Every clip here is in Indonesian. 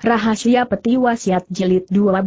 Rahasia Peti Wasiat Jelit 12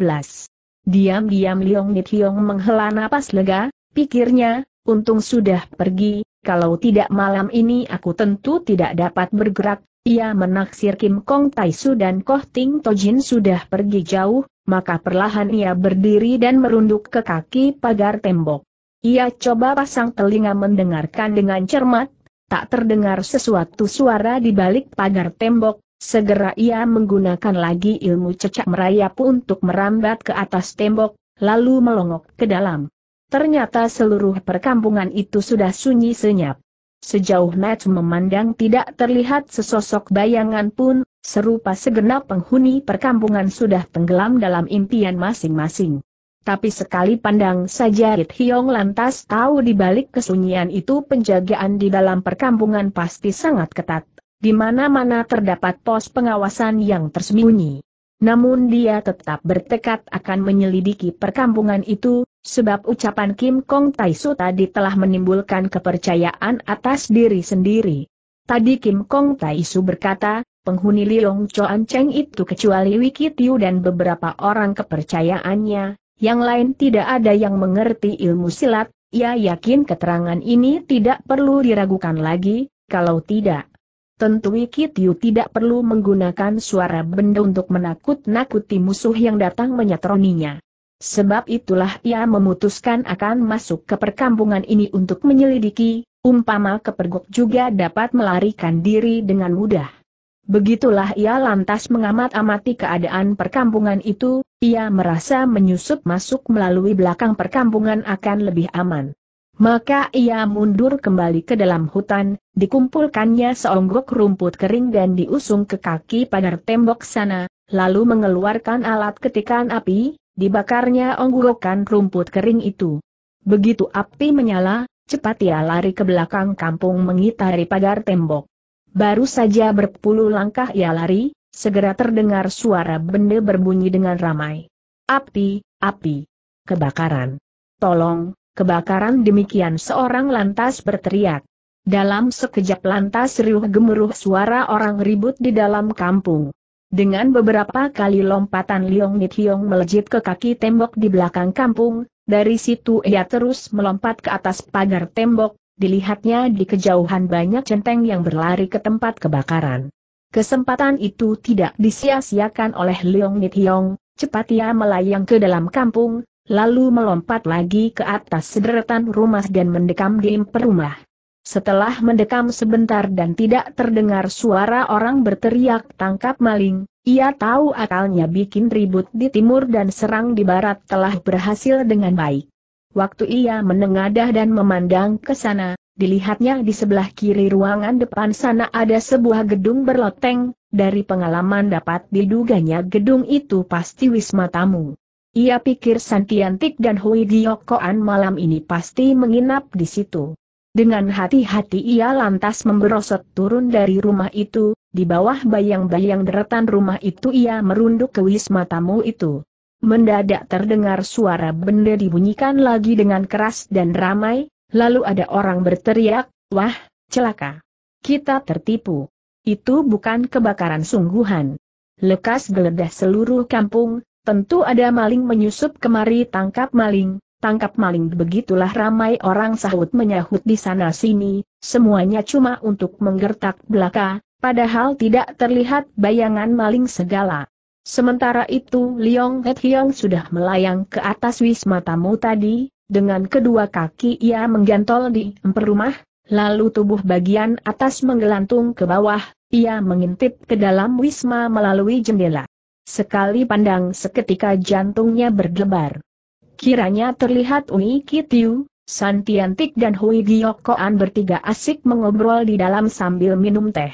Diam-diam Liong Hiong menghela napas lega, pikirnya, untung sudah pergi, kalau tidak malam ini aku tentu tidak dapat bergerak, ia menaksir Kim Kong Tai Su dan Koh Ting Tojin sudah pergi jauh, maka perlahan ia berdiri dan merunduk ke kaki pagar tembok. Ia coba pasang telinga mendengarkan dengan cermat, tak terdengar sesuatu suara di balik pagar tembok, Segera ia menggunakan lagi ilmu cecak merayap untuk merambat ke atas tembok, lalu melongok ke dalam. Ternyata seluruh perkampungan itu sudah sunyi senyap. Sejauh Matt memandang tidak terlihat sesosok bayangan pun, serupa segenap penghuni perkampungan sudah tenggelam dalam impian masing-masing. Tapi sekali pandang saja Rit Hiong lantas tahu di balik kesunyian itu penjagaan di dalam perkampungan pasti sangat ketat. Di mana-mana terdapat pos pengawasan yang tersembunyi. Namun dia tetap bertekad akan menyelidiki perkampungan itu, sebab ucapan Kim Kong Taisu tadi telah menimbulkan kepercayaan atas diri sendiri. Tadi Kim Kong Taisu berkata, penghuni Liong Choan Cheng itu kecuali Wiki Tiu dan beberapa orang kepercayaannya, yang lain tidak ada yang mengerti ilmu silat, ia yakin keterangan ini tidak perlu diragukan lagi, kalau tidak, Tentu Wikitiu tidak perlu menggunakan suara benda untuk menakut-nakuti musuh yang datang menyatroninya. Sebab itulah ia memutuskan akan masuk ke perkampungan ini untuk menyelidiki, umpama kepergok juga dapat melarikan diri dengan mudah. Begitulah ia lantas mengamat-amati keadaan perkampungan itu, ia merasa menyusup masuk melalui belakang perkampungan akan lebih aman. Maka ia mundur kembali ke dalam hutan, dikumpulkannya seonggok rumput kering dan diusung ke kaki pagar tembok sana, lalu mengeluarkan alat ketikan api, dibakarnya onggokan rumput kering itu. Begitu api menyala, cepat ia lari ke belakang kampung mengitari pagar tembok. Baru saja berpuluh langkah ia lari, segera terdengar suara benda berbunyi dengan ramai. Api, api, kebakaran. Tolong, Kebakaran demikian seorang lantas berteriak. Dalam sekejap lantas riuh gemuruh suara orang ribut di dalam kampung. Dengan beberapa kali lompatan Liong Nithiong melejit ke kaki tembok di belakang kampung, dari situ ia terus melompat ke atas pagar tembok, dilihatnya di kejauhan banyak centeng yang berlari ke tempat kebakaran. Kesempatan itu tidak disia-siakan oleh Liong Nithiong, cepat ia melayang ke dalam kampung, lalu melompat lagi ke atas sederetan rumah dan mendekam di imper rumah. Setelah mendekam sebentar dan tidak terdengar suara orang berteriak tangkap maling, ia tahu akalnya bikin ribut di timur dan serang di barat telah berhasil dengan baik. Waktu ia menengadah dan memandang ke sana, dilihatnya di sebelah kiri ruangan depan sana ada sebuah gedung berloteng, dari pengalaman dapat diduganya gedung itu pasti wisma tamu. Ia pikir Santiantik dan Hui Giokoan malam ini pasti menginap di situ. Dengan hati-hati ia lantas memberosot turun dari rumah itu, di bawah bayang-bayang deretan rumah itu ia merunduk ke wisma tamu itu. Mendadak terdengar suara benda dibunyikan lagi dengan keras dan ramai, lalu ada orang berteriak, wah, celaka. Kita tertipu. Itu bukan kebakaran sungguhan. Lekas geledah seluruh kampung, Tentu ada maling menyusup kemari tangkap maling, tangkap maling begitulah ramai orang sahut menyahut di sana-sini, semuanya cuma untuk menggertak belaka, padahal tidak terlihat bayangan maling segala. Sementara itu Liong Het Hiong sudah melayang ke atas wisma tamu tadi, dengan kedua kaki ia menggantol di emper rumah, lalu tubuh bagian atas menggelantung ke bawah, ia mengintip ke dalam wisma melalui jendela. Sekali pandang seketika jantungnya berdebar. Kiranya terlihat Ui Kitiu, San Tiantik dan Hui Giyokoan bertiga asik mengobrol di dalam sambil minum teh.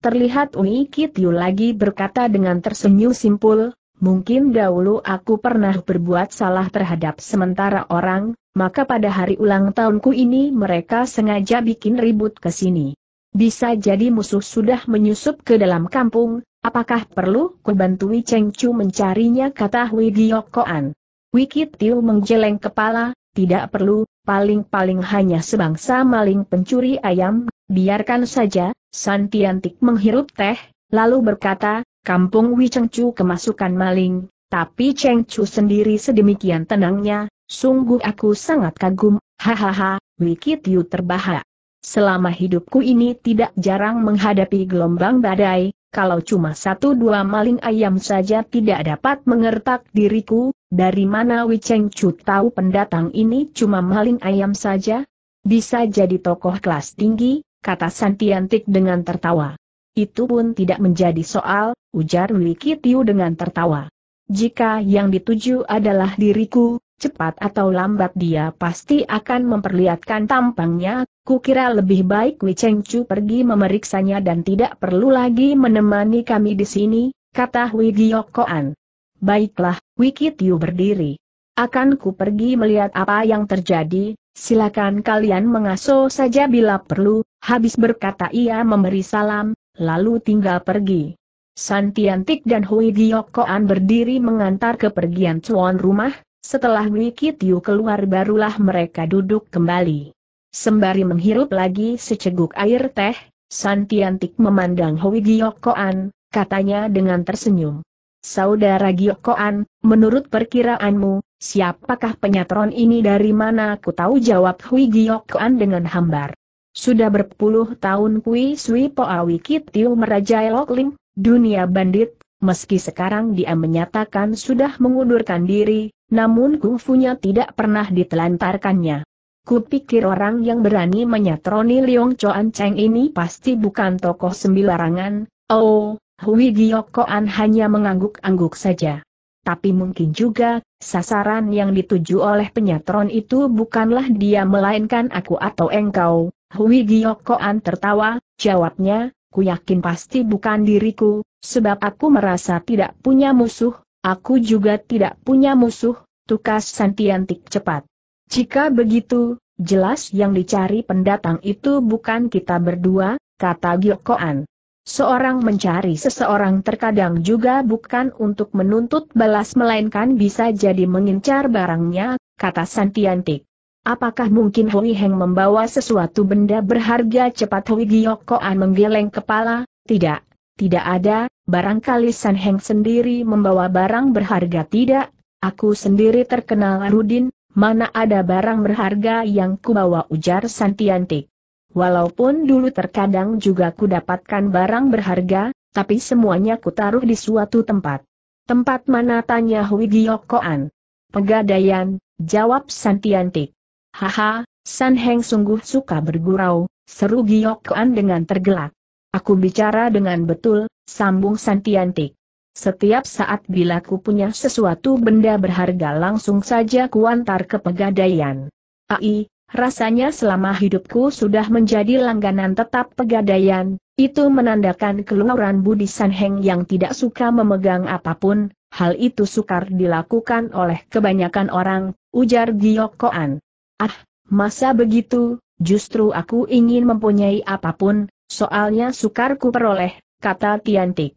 Terlihat Ui Kitiu lagi berkata dengan tersenyum simpul, Mungkin dahulu aku pernah berbuat salah terhadap sementara orang, maka pada hari ulang tahunku ini mereka sengaja bikin ribut ke sini. Bisa jadi musuh sudah menyusup ke dalam kampung, apakah perlu ku bantu Cheng Chu mencarinya kata Hui Giokoan. Wiki Tiu menggeleng kepala, tidak perlu, paling-paling hanya sebangsa maling pencuri ayam, biarkan saja, Santiantik menghirup teh, lalu berkata, kampung Cheng Chu kemasukan maling, tapi Cheng Chu sendiri sedemikian tenangnya, sungguh aku sangat kagum, hahaha, Wikit Tiu terbahak. Selama hidupku ini tidak jarang menghadapi gelombang badai, kalau cuma satu dua maling ayam saja tidak dapat mengertak diriku, dari mana Wicheng Chu tahu pendatang ini cuma maling ayam saja? Bisa jadi tokoh kelas tinggi, kata Santiantik dengan tertawa. Itu pun tidak menjadi soal, ujar Wiki Tiu dengan tertawa. Jika yang dituju adalah diriku, cepat atau lambat dia pasti akan memperlihatkan tampangnya, Kukira lebih baik Wei Cheng Chu pergi memeriksanya dan tidak perlu lagi menemani kami di sini, kata Hui Giokoan. Baiklah, Wiki Tiu berdiri. Akan ku pergi melihat apa yang terjadi, silakan kalian mengasuh saja bila perlu, habis berkata ia memberi salam, lalu tinggal pergi. Santiantik dan Hui Giokoan berdiri mengantar kepergian tuan rumah, setelah Wiki Tiu keluar barulah mereka duduk kembali. Sembari menghirup lagi seceguk air teh, Santiantik memandang Hui Giyokoan, katanya dengan tersenyum. Saudara Giyokoan, menurut perkiraanmu, siapakah penyatron ini dari mana ku tahu jawab Hui Giyokoan dengan hambar. Sudah berpuluh tahun Kui Sui Poawi Kitiu merajai Loklim, dunia bandit, meski sekarang dia menyatakan sudah mengundurkan diri, namun kungfunya tidak pernah ditelantarkannya. Kupikir orang yang berani menyatroni Liong Choan Cheng ini pasti bukan tokoh sembilarangan, oh, Hui Giyokoan hanya mengangguk-angguk saja. Tapi mungkin juga, sasaran yang dituju oleh penyatron itu bukanlah dia melainkan aku atau engkau. Hui Giyokoan tertawa, jawabnya, ku yakin pasti bukan diriku, sebab aku merasa tidak punya musuh, aku juga tidak punya musuh, tukas Santiantik cepat. Jika begitu, jelas yang dicari pendatang itu bukan kita berdua, kata Gyokoan. Seorang mencari seseorang terkadang juga bukan untuk menuntut balas melainkan bisa jadi mengincar barangnya, kata Santiantik. Apakah mungkin Hui Heng membawa sesuatu benda berharga cepat Hui Gyokoan menggeleng kepala? Tidak, tidak ada, barangkali San Heng sendiri membawa barang berharga tidak, aku sendiri terkenal Rudin, mana ada barang berharga yang kubawa ujar Santiantik. Walaupun dulu terkadang juga ku dapatkan barang berharga, tapi semuanya ku taruh di suatu tempat. Tempat mana tanya Hui Pegadaian, jawab Santiantik. Haha, San Heng sungguh suka bergurau, seru Giyokoan dengan tergelak. Aku bicara dengan betul, sambung Santiantik. Setiap saat bila ku punya sesuatu benda berharga langsung saja kuantar ke pegadaian. Ai, rasanya selama hidupku sudah menjadi langganan tetap pegadaian, itu menandakan keluaran Budi Sanheng yang tidak suka memegang apapun, hal itu sukar dilakukan oleh kebanyakan orang, ujar Giyokoan. Ah, masa begitu, justru aku ingin mempunyai apapun, soalnya sukar ku peroleh, kata Tiantik.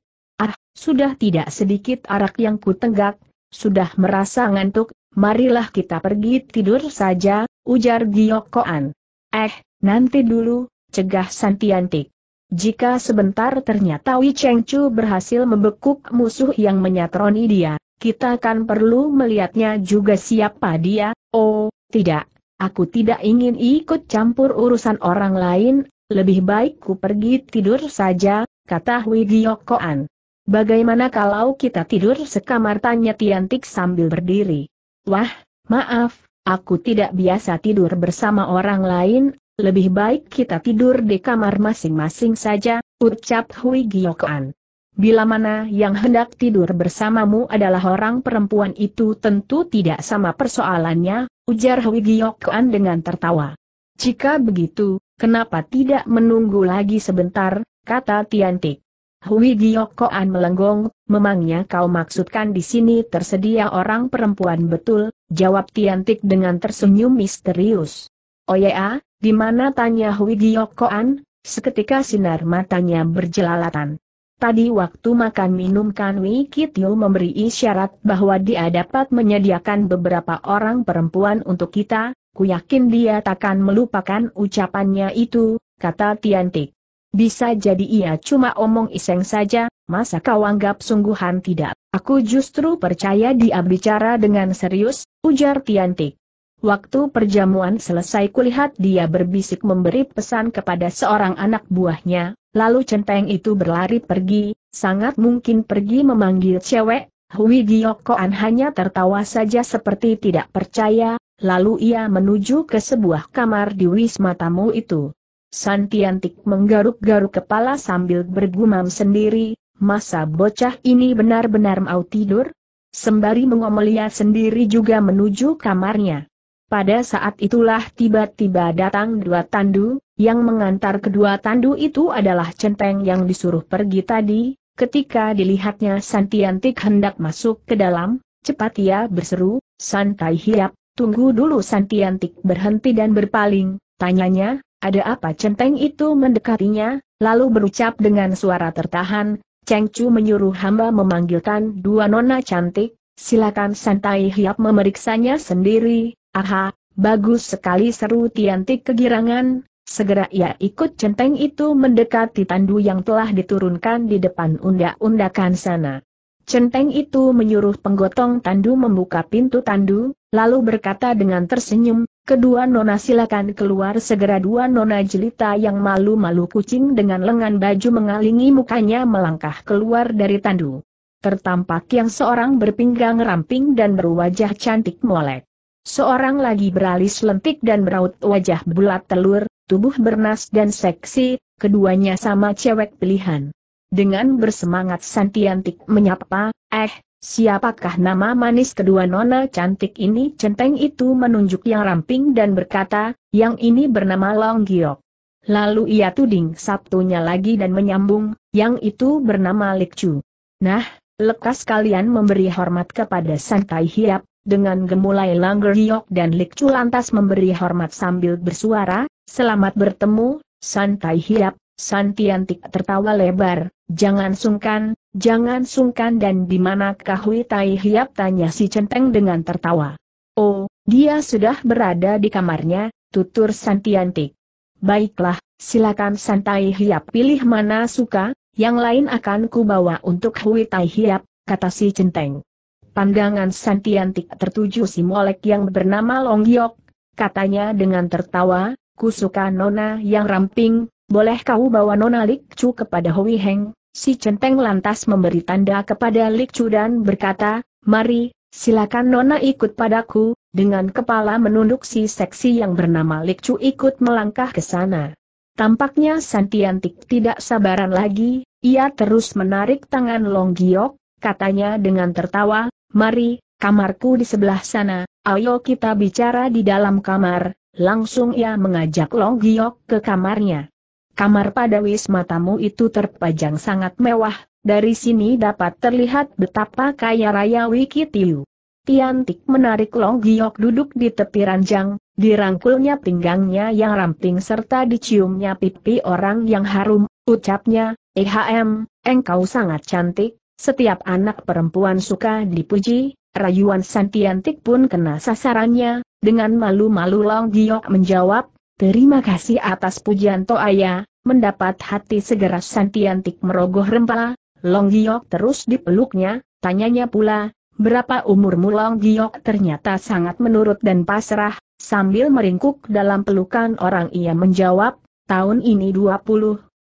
Sudah tidak sedikit arak yang kutenggak, sudah merasa ngantuk, marilah kita pergi tidur saja, ujar Giyokoan. Eh, nanti dulu, cegah Santiantik. Jika sebentar ternyata Wei Chu berhasil membekuk musuh yang menyatroni dia, kita kan perlu melihatnya juga siapa dia, oh, tidak, aku tidak ingin ikut campur urusan orang lain, lebih baik ku pergi tidur saja, kata Wei Giyokoan. Bagaimana kalau kita tidur sekamar tanya Tiantik sambil berdiri? Wah, maaf, aku tidak biasa tidur bersama orang lain, lebih baik kita tidur di kamar masing-masing saja, ucap Hui Giokan. Bila mana yang hendak tidur bersamamu adalah orang perempuan itu tentu tidak sama persoalannya, ujar Hui Giokan dengan tertawa. Jika begitu, kenapa tidak menunggu lagi sebentar, kata Tiantik. Hui Giokoan melenggong, memangnya kau maksudkan di sini tersedia orang perempuan betul, jawab Tiantik dengan tersenyum misterius. Oh ya, di mana tanya Hui Giokoan, seketika sinar matanya berjelalatan. Tadi waktu makan minum Kan Wei Kitiu memberi isyarat bahwa dia dapat menyediakan beberapa orang perempuan untuk kita, ku yakin dia takkan melupakan ucapannya itu, kata Tiantik. Bisa jadi ia cuma omong iseng saja, masa kau anggap sungguhan tidak? Aku justru percaya dia bicara dengan serius, ujar Tianti. Waktu perjamuan selesai kulihat dia berbisik memberi pesan kepada seorang anak buahnya, lalu centeng itu berlari pergi, sangat mungkin pergi memanggil cewek, Hui Giyokoan hanya tertawa saja seperti tidak percaya, lalu ia menuju ke sebuah kamar di wisma tamu itu. Santiantik menggaruk-garuk kepala sambil bergumam sendiri, masa bocah ini benar-benar mau tidur? Sembari mengomelia sendiri juga menuju kamarnya. Pada saat itulah tiba-tiba datang dua tandu, yang mengantar kedua tandu itu adalah centeng yang disuruh pergi tadi, ketika dilihatnya Santiantik hendak masuk ke dalam, cepat ia berseru, Santai Hiap, tunggu dulu Santiantik berhenti dan berpaling, tanyanya, ada apa centeng itu mendekatinya, lalu berucap dengan suara tertahan, Cheng Chu menyuruh hamba memanggilkan dua nona cantik, silakan santai hiap memeriksanya sendiri, aha, bagus sekali seru Tiantik kegirangan, segera ia ikut centeng itu mendekati tandu yang telah diturunkan di depan undak-undakan sana. Centeng itu menyuruh penggotong tandu membuka pintu tandu, lalu berkata dengan tersenyum, Kedua nona silakan keluar segera dua nona jelita yang malu-malu kucing dengan lengan baju mengalingi mukanya melangkah keluar dari tandu. Tertampak yang seorang berpinggang ramping dan berwajah cantik molek. Seorang lagi beralis lentik dan beraut wajah bulat telur, tubuh bernas dan seksi, keduanya sama cewek pilihan. Dengan bersemangat Santiantik menyapa, eh, Siapakah nama manis kedua nona cantik ini? Centeng itu menunjuk yang ramping dan berkata, yang ini bernama Long Giok. Lalu ia tuding Sabtunya lagi dan menyambung, yang itu bernama Lik Chu. Nah, lekas kalian memberi hormat kepada Santai Hiap, dengan gemulai Langger Giok dan Lik Chu lantas memberi hormat sambil bersuara, selamat bertemu, Santai Hiap, Santiantik tertawa lebar, jangan sungkan, Jangan sungkan dan di manakah Hui Tai Hiap tanya si centeng dengan tertawa. Oh, dia sudah berada di kamarnya, tutur Santiantik. Baiklah, silakan Santai Hiap pilih mana suka, yang lain akan kubawa untuk Hui Tai Hiap, kata si centeng. Pandangan Santiantik tertuju si molek yang bernama Longyok, katanya dengan tertawa, ku suka nona yang ramping, boleh kau bawa nona Lik Chu kepada Hui Heng, Si centeng lantas memberi tanda kepada Likcu dan berkata, Mari, silakan Nona ikut padaku, dengan kepala menunduk si seksi yang bernama Likcu ikut melangkah ke sana. Tampaknya Santiantik tidak sabaran lagi, ia terus menarik tangan Longgiok, katanya dengan tertawa, Mari, kamarku di sebelah sana, ayo kita bicara di dalam kamar, langsung ia mengajak Longgiok ke kamarnya. Kamar pada wisma tamu itu terpajang sangat mewah, dari sini dapat terlihat betapa kaya raya Wikitiu. Tiantik menarik Long Giok duduk di tepi ranjang, dirangkulnya pinggangnya yang ramping serta diciumnya pipi orang yang harum, ucapnya, EHM, engkau sangat cantik, setiap anak perempuan suka dipuji, rayuan Santiantik pun kena sasarannya, dengan malu-malu Long Giok menjawab, Terima kasih atas pujian Toaya, mendapat hati segera Santiantik merogoh rempah, Long Giok terus dipeluknya, tanyanya pula, berapa umurmu Long Giok ternyata sangat menurut dan pasrah, sambil meringkuk dalam pelukan orang ia menjawab, tahun ini 20,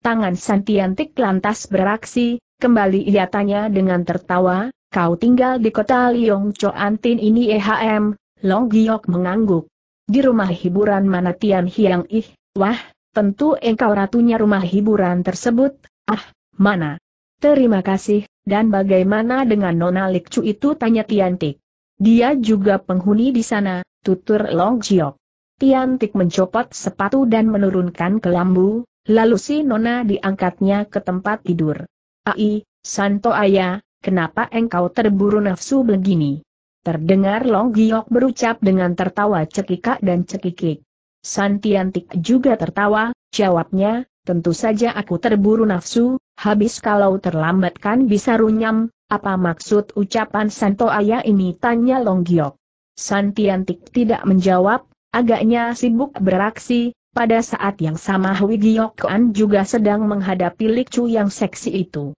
tangan Santiantik lantas beraksi, kembali ia tanya dengan tertawa, kau tinggal di kota Liong Cho ini EHM, Long Giok mengangguk. Di rumah hiburan mana Tian Hiang Ih, wah, tentu engkau ratunya rumah hiburan tersebut, ah, mana? Terima kasih, dan bagaimana dengan Nona Likcu itu tanya Tian Tik. Dia juga penghuni di sana, tutur Long Jiok. Tian Tik mencopot sepatu dan menurunkan kelambu, lalu si Nona diangkatnya ke tempat tidur. Ai, Santo Aya, kenapa engkau terburu nafsu begini? Terdengar Long Giok berucap dengan tertawa cekikak dan cekikik. Santiantik juga tertawa, jawabnya, tentu saja aku terburu nafsu, habis kalau terlambat kan bisa runyam, apa maksud ucapan Santo Ayah ini tanya Long Giok. Santiantik tidak menjawab, agaknya sibuk beraksi, pada saat yang sama Hui Giok Kuan juga sedang menghadapi Likcu yang seksi itu.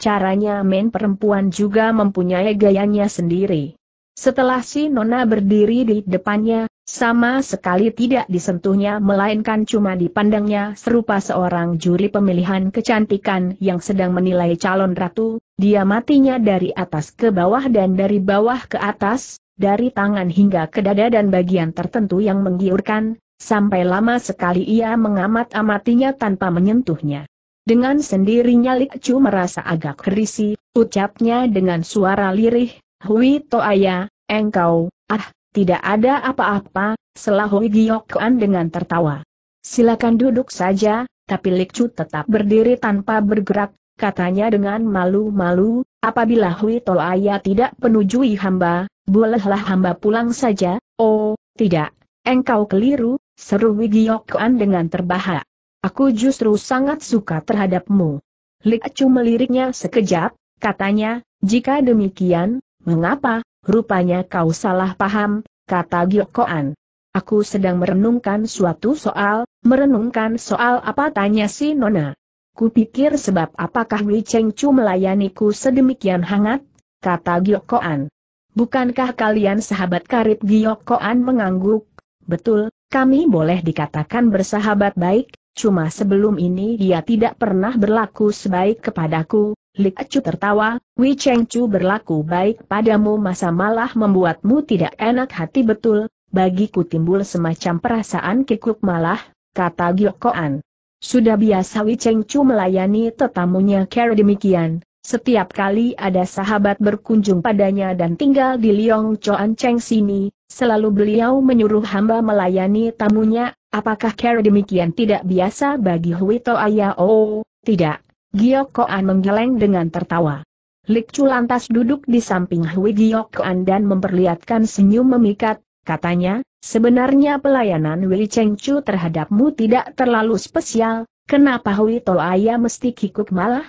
Caranya main perempuan juga mempunyai gayanya sendiri. Setelah si Nona berdiri di depannya, sama sekali tidak disentuhnya melainkan cuma dipandangnya serupa seorang juri pemilihan kecantikan yang sedang menilai calon ratu, dia matinya dari atas ke bawah dan dari bawah ke atas, dari tangan hingga ke dada dan bagian tertentu yang menggiurkan, sampai lama sekali ia mengamat-amatinya tanpa menyentuhnya. Dengan sendirinya Lik Chu merasa agak kerisi, ucapnya dengan suara lirih, Hui Toaya, engkau, ah, tidak ada apa-apa, selah Hui Kuan dengan tertawa. Silakan duduk saja, tapi Likcu tetap berdiri tanpa bergerak, katanya dengan malu-malu, apabila Hui Toaya tidak penujui hamba, bolehlah hamba pulang saja, oh, tidak, engkau keliru, seru Hui Kuan dengan terbahak. Aku justru sangat suka terhadapmu. Likcu meliriknya sekejap, katanya, jika demikian, Mengapa? Rupanya kau salah paham, kata Giokoan. Aku sedang merenungkan suatu soal, merenungkan soal apa tanya si Nona. Kupikir sebab apakah Wei Cheng Chu melayaniku sedemikian hangat, kata Giokoan. Bukankah kalian sahabat karib Giokoan mengangguk? Betul, kami boleh dikatakan bersahabat baik, cuma sebelum ini dia tidak pernah berlaku sebaik kepadaku, Li Chu tertawa, Wei Cheng Chu berlaku baik padamu masa malah membuatmu tidak enak hati betul, bagiku timbul semacam perasaan kikuk malah, kata Gyokoan. Sudah biasa Wei Cheng Chu melayani tetamunya kera demikian, setiap kali ada sahabat berkunjung padanya dan tinggal di Liong Choan Cheng sini, selalu beliau menyuruh hamba melayani tamunya, apakah kera demikian tidak biasa bagi Hui Toa ya? Oh, tidak. Giokoan menggeleng dengan tertawa. Lik Chu lantas duduk di samping Hui Giokoan dan memperlihatkan senyum memikat, katanya, sebenarnya pelayanan Wei Cheng terhadapmu tidak terlalu spesial, kenapa Hui Toaya mesti kikuk malah?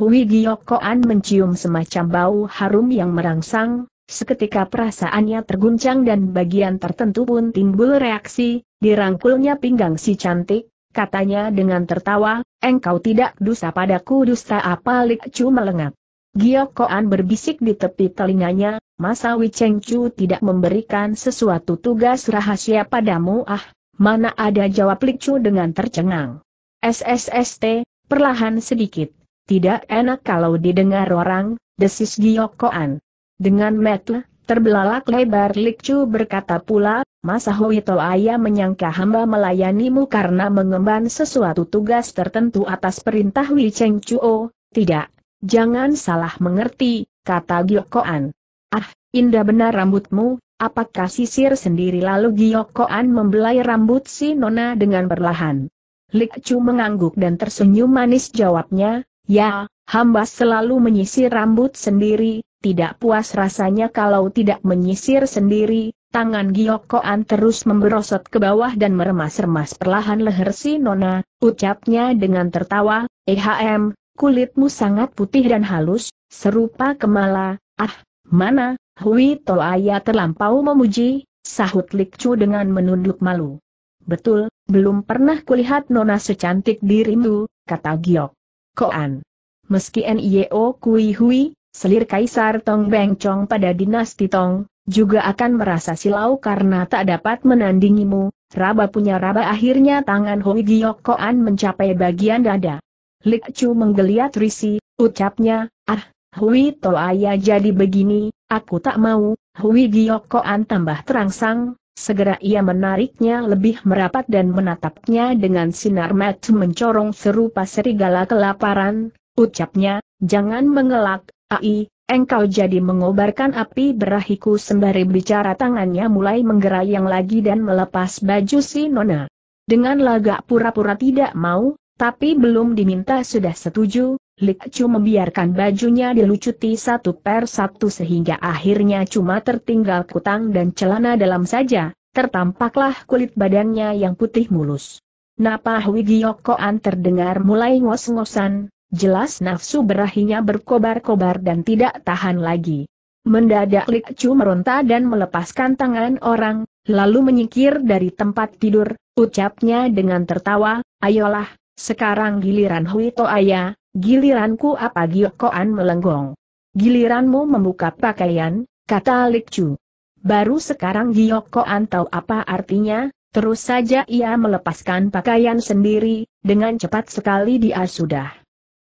Hui Giokoan mencium semacam bau harum yang merangsang, Seketika perasaannya terguncang dan bagian tertentu pun timbul reaksi, dirangkulnya pinggang si cantik, katanya dengan tertawa, engkau tidak dusta padaku dusta apa Lik Chu melengak. Giok Koan berbisik di tepi telinganya, masa Cheng Chu tidak memberikan sesuatu tugas rahasia padamu ah, mana ada jawab Lik Chu dengan tercengang. SSST, perlahan sedikit, tidak enak kalau didengar orang, desis Giok Koan. Dengan metle, Terbelalak lebar Likcu berkata pula, Masa ayah menyangka hamba melayanimu karena mengemban sesuatu tugas tertentu atas perintah Wei Cheng Chuo, tidak, jangan salah mengerti, kata Giokoan. Ah, indah benar rambutmu, apakah sisir sendiri lalu Giokoan membelai rambut si Nona dengan perlahan. Likcu mengangguk dan tersenyum manis jawabnya, ya, hamba selalu menyisir rambut sendiri, tidak puas rasanya kalau tidak menyisir sendiri, tangan Giokoan terus memberosot ke bawah dan meremas-remas perlahan leher si Nona, ucapnya dengan tertawa, ehm, kulitmu sangat putih dan halus, serupa kemala, ah, mana, Hui Toaya terlampau memuji, sahut Likcu dengan menunduk malu. Betul, belum pernah kulihat Nona secantik dirimu, kata Giok. Meski Nio e Kui Hui, selir Kaisar Tong Beng Chong pada dinasti Tong, juga akan merasa silau karena tak dapat menandingimu, raba punya raba akhirnya tangan Hui Giokoan mencapai bagian dada. Lik Chu menggeliat risi, ucapnya, ah, Hui Toaya jadi begini, aku tak mau, Hui Giokoan tambah terangsang, segera ia menariknya lebih merapat dan menatapnya dengan sinar mata mencorong serupa serigala kelaparan, ucapnya, jangan mengelak, Ai, engkau jadi mengobarkan api berahiku sembari bicara tangannya mulai menggerayang lagi dan melepas baju si Nona. Dengan lagak pura-pura tidak mau, tapi belum diminta sudah setuju, Lik Chu membiarkan bajunya dilucuti satu per satu sehingga akhirnya cuma tertinggal kutang dan celana dalam saja, tertampaklah kulit badannya yang putih mulus. Napah Wigiokoan terdengar mulai ngos-ngosan, Jelas nafsu berahinya berkobar-kobar dan tidak tahan lagi. Mendadak Lik Chu meronta dan melepaskan tangan orang, lalu menyingkir dari tempat tidur, ucapnya dengan tertawa, ayolah, sekarang giliran Hui Toaya, giliranku apa Giokoan melenggong. Giliranmu membuka pakaian, kata Lik Chu. Baru sekarang Giokoan tahu apa artinya, terus saja ia melepaskan pakaian sendiri, dengan cepat sekali dia sudah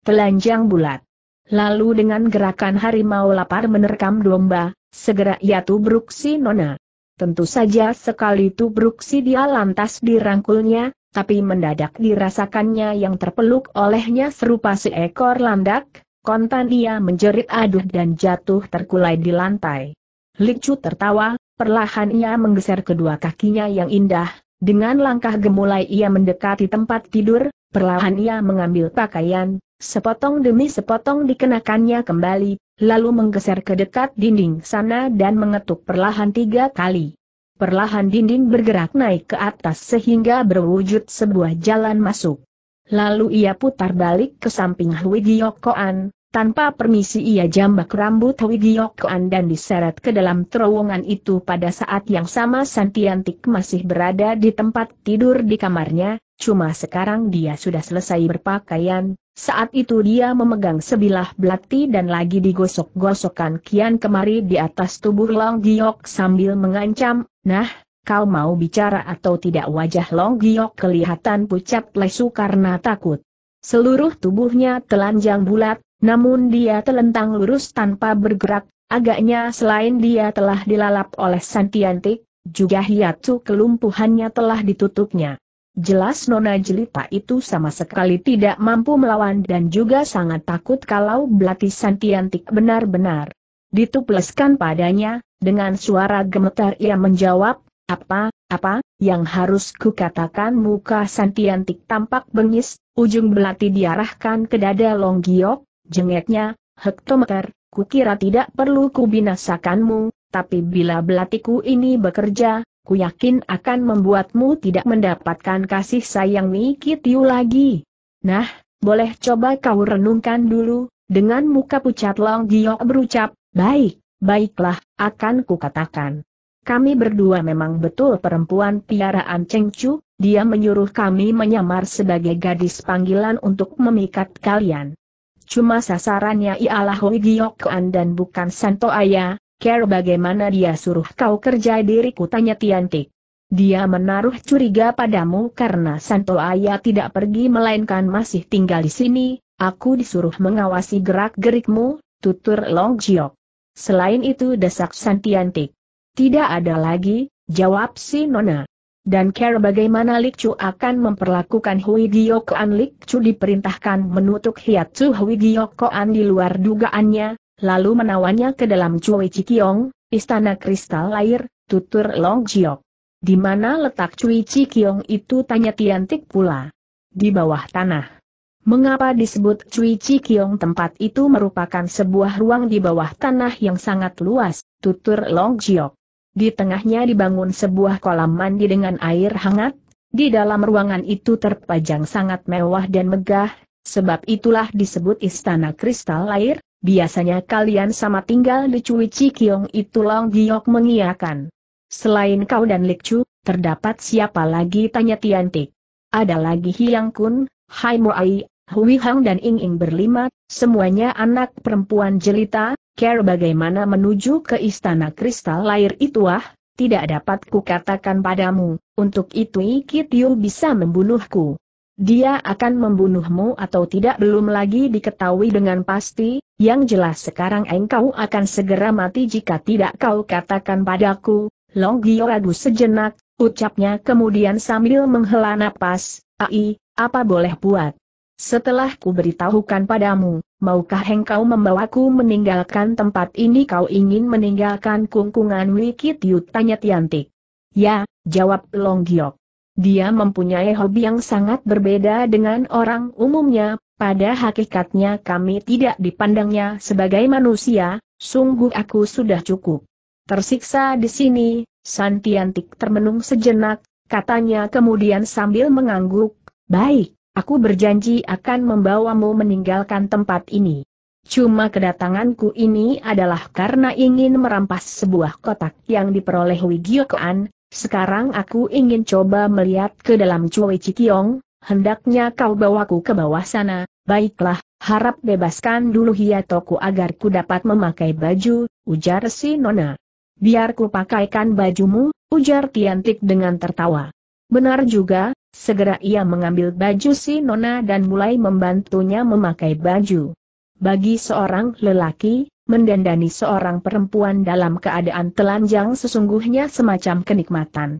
telanjang bulat. Lalu dengan gerakan harimau lapar menerkam domba, segera ia tubruk si nona. Tentu saja sekali tubruk si dia lantas dirangkulnya, tapi mendadak dirasakannya yang terpeluk olehnya serupa seekor landak, kontan ia menjerit aduh dan jatuh terkulai di lantai. Licu tertawa, perlahan ia menggeser kedua kakinya yang indah, dengan langkah gemulai ia mendekati tempat tidur, perlahan ia mengambil pakaian, sepotong demi sepotong dikenakannya kembali, lalu menggeser ke dekat dinding sana dan mengetuk perlahan tiga kali. Perlahan dinding bergerak naik ke atas sehingga berwujud sebuah jalan masuk. Lalu ia putar balik ke samping Hui Giyokoan, tanpa permisi ia jambak rambut Hui Giyokoan dan diseret ke dalam terowongan itu pada saat yang sama Santiantik masih berada di tempat tidur di kamarnya, Cuma sekarang dia sudah selesai berpakaian, saat itu dia memegang sebilah belati dan lagi digosok-gosokkan kian kemari di atas tubuh Long Giok sambil mengancam, nah, kau mau bicara atau tidak wajah Long Giok kelihatan pucat lesu karena takut. Seluruh tubuhnya telanjang bulat, namun dia telentang lurus tanpa bergerak, agaknya selain dia telah dilalap oleh Santiantik, juga hiatu kelumpuhannya telah ditutupnya. Jelas Nona Jelita itu sama sekali tidak mampu melawan dan juga sangat takut kalau Belati Santiantik benar-benar ditupleskan padanya, dengan suara gemetar ia menjawab, apa, apa, yang harus kukatakan muka Santiantik tampak bengis, ujung belati diarahkan ke dada Longgiok, jengeknya, hektometer, kira tidak perlu kubinasakanmu, tapi bila belatiku ini bekerja, ku yakin akan membuatmu tidak mendapatkan kasih sayang Nikitiu lagi. Nah, boleh coba kau renungkan dulu, dengan muka pucat Long Giok berucap, baik, baiklah, akan ku katakan. Kami berdua memang betul perempuan piaraan Cheng Chu. dia menyuruh kami menyamar sebagai gadis panggilan untuk memikat kalian. Cuma sasarannya ialah Hoi Giok dan bukan Santo Ayah care bagaimana dia suruh kau kerja diriku tanya Tiantik. Dia menaruh curiga padamu karena Santo Ayah tidak pergi melainkan masih tinggal di sini, aku disuruh mengawasi gerak-gerikmu, tutur Long Jiok. Selain itu desak Santiantik. Tidak ada lagi, jawab si Nona. Dan care bagaimana Likcu akan memperlakukan Hui Lik Likcu diperintahkan menutup hati Hui Gyokoan di luar dugaannya, lalu menawannya ke dalam Cui Cikiong, Istana Kristal Air, Tutur Long Jiok. Di mana letak Cui Cikiong itu tanya Tiantik pula. Di bawah tanah. Mengapa disebut Cui Cikiong tempat itu merupakan sebuah ruang di bawah tanah yang sangat luas, tutur Long Jiok. Di tengahnya dibangun sebuah kolam mandi dengan air hangat, di dalam ruangan itu terpajang sangat mewah dan megah, sebab itulah disebut Istana Kristal Air, Biasanya kalian sama tinggal di Cui Cikiong itu Long Giok mengiakan. Selain kau dan Lik Chu, terdapat siapa lagi tanya Tiantik. Ada lagi Hiang Kun, Hai Muai, Hui Hang dan Ing Ing berlima, semuanya anak perempuan jelita, care bagaimana menuju ke istana kristal lair itu ah, tidak dapat kukatakan padamu, untuk itu Tiu bisa membunuhku. Dia akan membunuhmu atau tidak belum lagi diketahui dengan pasti, yang jelas sekarang engkau akan segera mati jika tidak kau katakan padaku, Gio ragu sejenak, ucapnya kemudian sambil menghela napas, ai, apa boleh buat? Setelah ku beritahukan padamu, maukah engkau membawaku meninggalkan tempat ini kau ingin meninggalkan kungkungan Wikitiu? tanya Tiantik. Ya, jawab Long Giok. Dia mempunyai hobi yang sangat berbeda dengan orang umumnya, pada hakikatnya kami tidak dipandangnya sebagai manusia, sungguh aku sudah cukup. Tersiksa di sini, Santiantik termenung sejenak, katanya kemudian sambil mengangguk, baik, aku berjanji akan membawamu meninggalkan tempat ini. Cuma kedatanganku ini adalah karena ingin merampas sebuah kotak yang diperoleh Wigiokoan, sekarang aku ingin coba melihat ke dalam Cui Cikiong, hendaknya kau bawaku ke bawah sana, baiklah, harap bebaskan dulu Hiatoku agar ku dapat memakai baju, ujar si Nona. Biar ku pakaikan bajumu, ujar Tiantik dengan tertawa. Benar juga, segera ia mengambil baju si Nona dan mulai membantunya memakai baju. Bagi seorang lelaki, mendandani seorang perempuan dalam keadaan telanjang sesungguhnya semacam kenikmatan.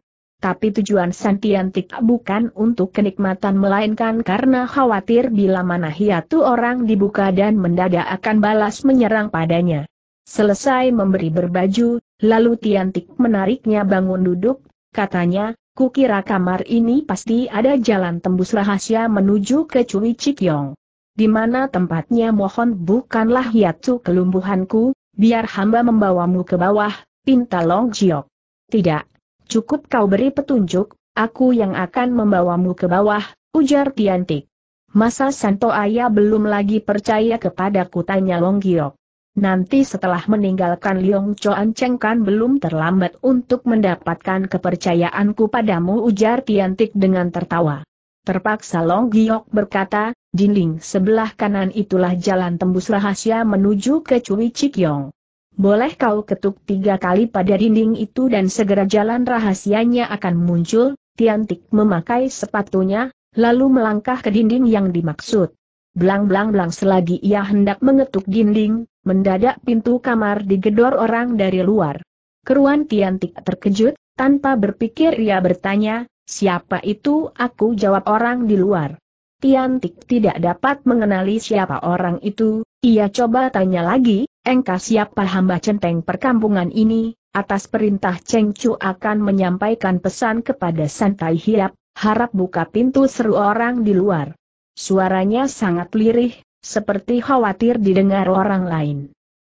Tapi tujuan Santiantik bukan untuk kenikmatan melainkan karena khawatir bila mana hiatu orang dibuka dan mendadak akan balas menyerang padanya. Selesai memberi berbaju, lalu Tiantik menariknya bangun duduk, katanya, kukira kamar ini pasti ada jalan tembus rahasia menuju ke Cui Cikyong di mana tempatnya mohon bukanlah hiatu kelumbuhanku, biar hamba membawamu ke bawah, pinta Long Jiok. Tidak, cukup kau beri petunjuk, aku yang akan membawamu ke bawah, ujar Tiantik. Masa Santo Ayah belum lagi percaya kepada kutanya Long Jiok. Nanti setelah meninggalkan Liong Choan Cheng kan belum terlambat untuk mendapatkan kepercayaanku padamu ujar Tiantik dengan tertawa. Terpaksa Long Giok berkata, Dinding sebelah kanan itulah jalan tembus rahasia menuju ke Cui Cikyong. Boleh kau ketuk tiga kali pada dinding itu dan segera jalan rahasianya akan muncul, Tiantik memakai sepatunya, lalu melangkah ke dinding yang dimaksud. Blang-blang-blang selagi ia hendak mengetuk dinding, mendadak pintu kamar digedor orang dari luar. Keruan Tiantik terkejut, tanpa berpikir ia bertanya, siapa itu aku jawab orang di luar. Tiantik tidak dapat mengenali siapa orang itu, ia coba tanya lagi, engkau siapa hamba centeng perkampungan ini, atas perintah Cheng Chu akan menyampaikan pesan kepada Santai Hiap, harap buka pintu seru orang di luar. Suaranya sangat lirih, seperti khawatir didengar orang lain.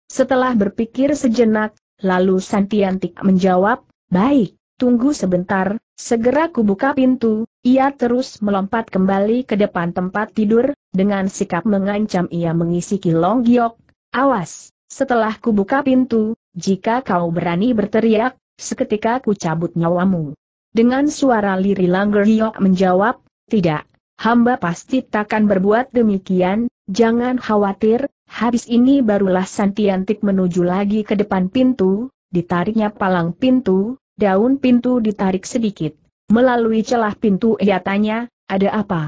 Setelah berpikir sejenak, lalu Santiantik menjawab, baik. Tunggu sebentar, segera kubuka pintu, ia terus melompat kembali ke depan tempat tidur, dengan sikap mengancam ia mengisi kilong Giok. Awas, setelah kubuka pintu, jika kau berani berteriak, seketika ku cabut nyawamu. Dengan suara liri Langger Giok menjawab, tidak, hamba pasti takkan berbuat demikian, jangan khawatir, habis ini barulah Santiantik menuju lagi ke depan pintu, ditariknya palang pintu, daun pintu ditarik sedikit. Melalui celah pintu ia tanya, ada apa?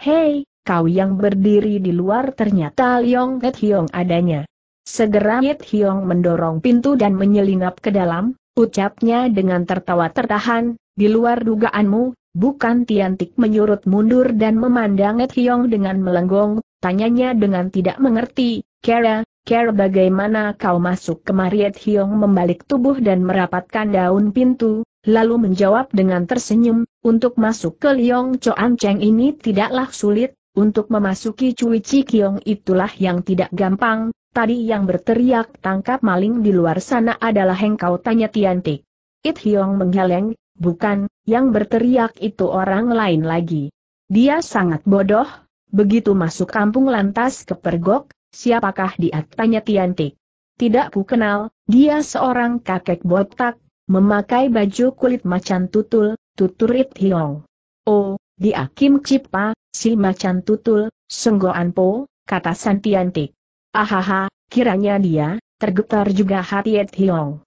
Hei, kau yang berdiri di luar ternyata Liong Net Hiong adanya. Segera Net Hiong mendorong pintu dan menyelinap ke dalam, ucapnya dengan tertawa tertahan, di luar dugaanmu, bukan Tiantik menyurut mundur dan memandang Net Hiong dengan melenggong, tanyanya dengan tidak mengerti, Kera, Care bagaimana kau masuk kemari Mariet Hiong membalik tubuh dan merapatkan daun pintu, lalu menjawab dengan tersenyum, untuk masuk ke Liong Choan Cheng ini tidaklah sulit, untuk memasuki Cui Chi Kiong itulah yang tidak gampang, tadi yang berteriak tangkap maling di luar sana adalah engkau tanya Tiantik. It Hiong menggeleng, bukan, yang berteriak itu orang lain lagi. Dia sangat bodoh, begitu masuk kampung lantas kepergok, Siapakah dia? Tanya Tiantik. Tidak ku kenal, dia seorang kakek botak, memakai baju kulit macan tutul, tuturit hiong. Oh, dia Kim Cipa, si macan tutul, senggoan po, kata Santiantik. Ahaha, kiranya dia, tergetar juga hati Ed Hiong.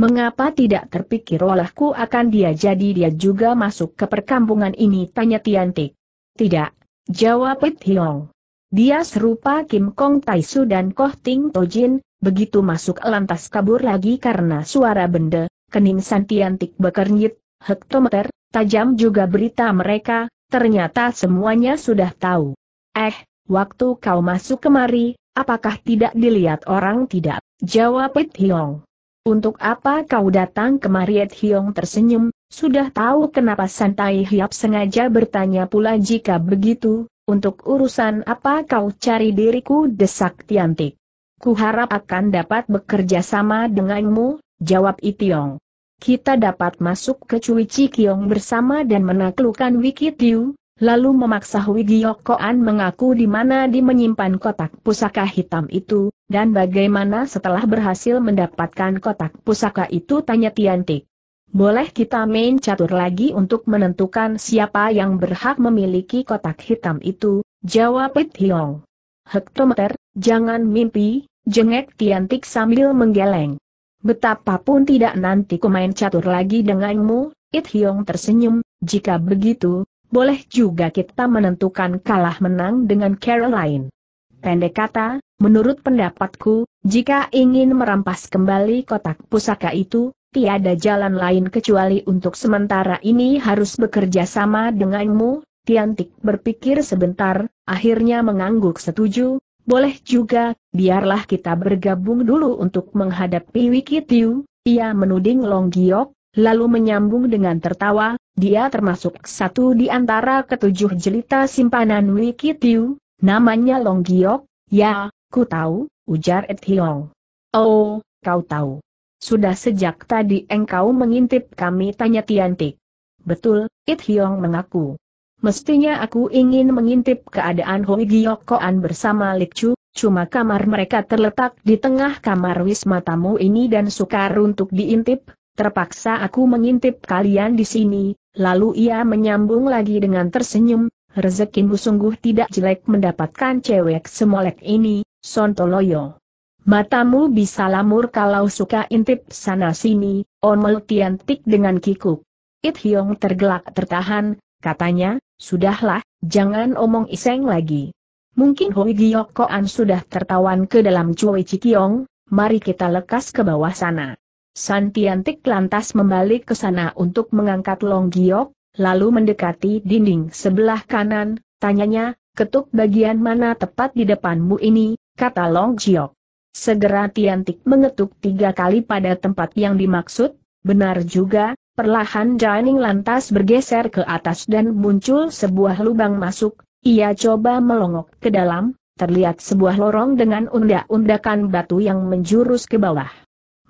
Mengapa tidak terpikir olehku akan dia jadi dia juga masuk ke perkampungan ini tanya Tiantik. Tidak, jawab Ed Hiong. Dia serupa Kim Kong Taisu dan Koh Ting Tojin, begitu masuk lantas kabur lagi karena suara benda, kening santiantik bekernyit, hektometer, tajam juga berita mereka, ternyata semuanya sudah tahu. Eh, waktu kau masuk kemari, apakah tidak dilihat orang tidak? Jawab It Hiong. Untuk apa kau datang kemari It Hiong tersenyum, sudah tahu kenapa Santai Hiap sengaja bertanya pula jika begitu, untuk urusan apa kau cari diriku desak Tiantik? harap akan dapat bekerja sama denganmu, jawab Itiong. Kita dapat masuk ke Cui Cikiong bersama dan menaklukkan Wikitiu, lalu memaksa Wigiokoan mengaku di mana di menyimpan kotak pusaka hitam itu, dan bagaimana setelah berhasil mendapatkan kotak pusaka itu tanya Tiantik. Boleh kita main catur lagi untuk menentukan siapa yang berhak memiliki kotak hitam itu, jawab Pit Hiong. Hektometer, jangan mimpi, jengek Tiantik sambil menggeleng. Betapapun tidak nanti ku main catur lagi denganmu, It Hiong tersenyum, jika begitu, boleh juga kita menentukan kalah menang dengan Caroline. Pendek kata, menurut pendapatku, jika ingin merampas kembali kotak pusaka itu, tiada jalan lain kecuali untuk sementara ini harus bekerja sama denganmu, Tiantik berpikir sebentar, akhirnya mengangguk setuju, boleh juga, biarlah kita bergabung dulu untuk menghadapi Wikitiu, ia menuding Long Giok, lalu menyambung dengan tertawa, dia termasuk satu di antara ketujuh jelita simpanan Wikitiu, namanya Long Giok, ya, ku tahu, ujar Ed Hiong. Oh, kau tahu. Sudah sejak tadi engkau mengintip kami tanya Tiantik. Betul, It Hiong mengaku. Mestinya aku ingin mengintip keadaan Hoi Koan bersama Likcu, cuma kamar mereka terletak di tengah kamar wisma tamu ini dan sukar untuk diintip, terpaksa aku mengintip kalian di sini, lalu ia menyambung lagi dengan tersenyum, rezekimu sungguh tidak jelek mendapatkan cewek semolek ini, Sontoloyo. Matamu bisa lamur kalau suka intip sana-sini, omel tiantik dengan kikuk. It Hiong tergelak tertahan, katanya, sudahlah, jangan omong iseng lagi. Mungkin Hoi Giok an sudah tertawan ke dalam Cui Cikiong, mari kita lekas ke bawah sana. San Tiantik lantas membalik ke sana untuk mengangkat Long Giok, lalu mendekati dinding sebelah kanan, tanyanya, ketuk bagian mana tepat di depanmu ini, kata Long Giok. Segera Tiantik mengetuk tiga kali pada tempat yang dimaksud, benar juga, perlahan Janing lantas bergeser ke atas dan muncul sebuah lubang masuk, ia coba melongok ke dalam, terlihat sebuah lorong dengan undak-undakan batu yang menjurus ke bawah.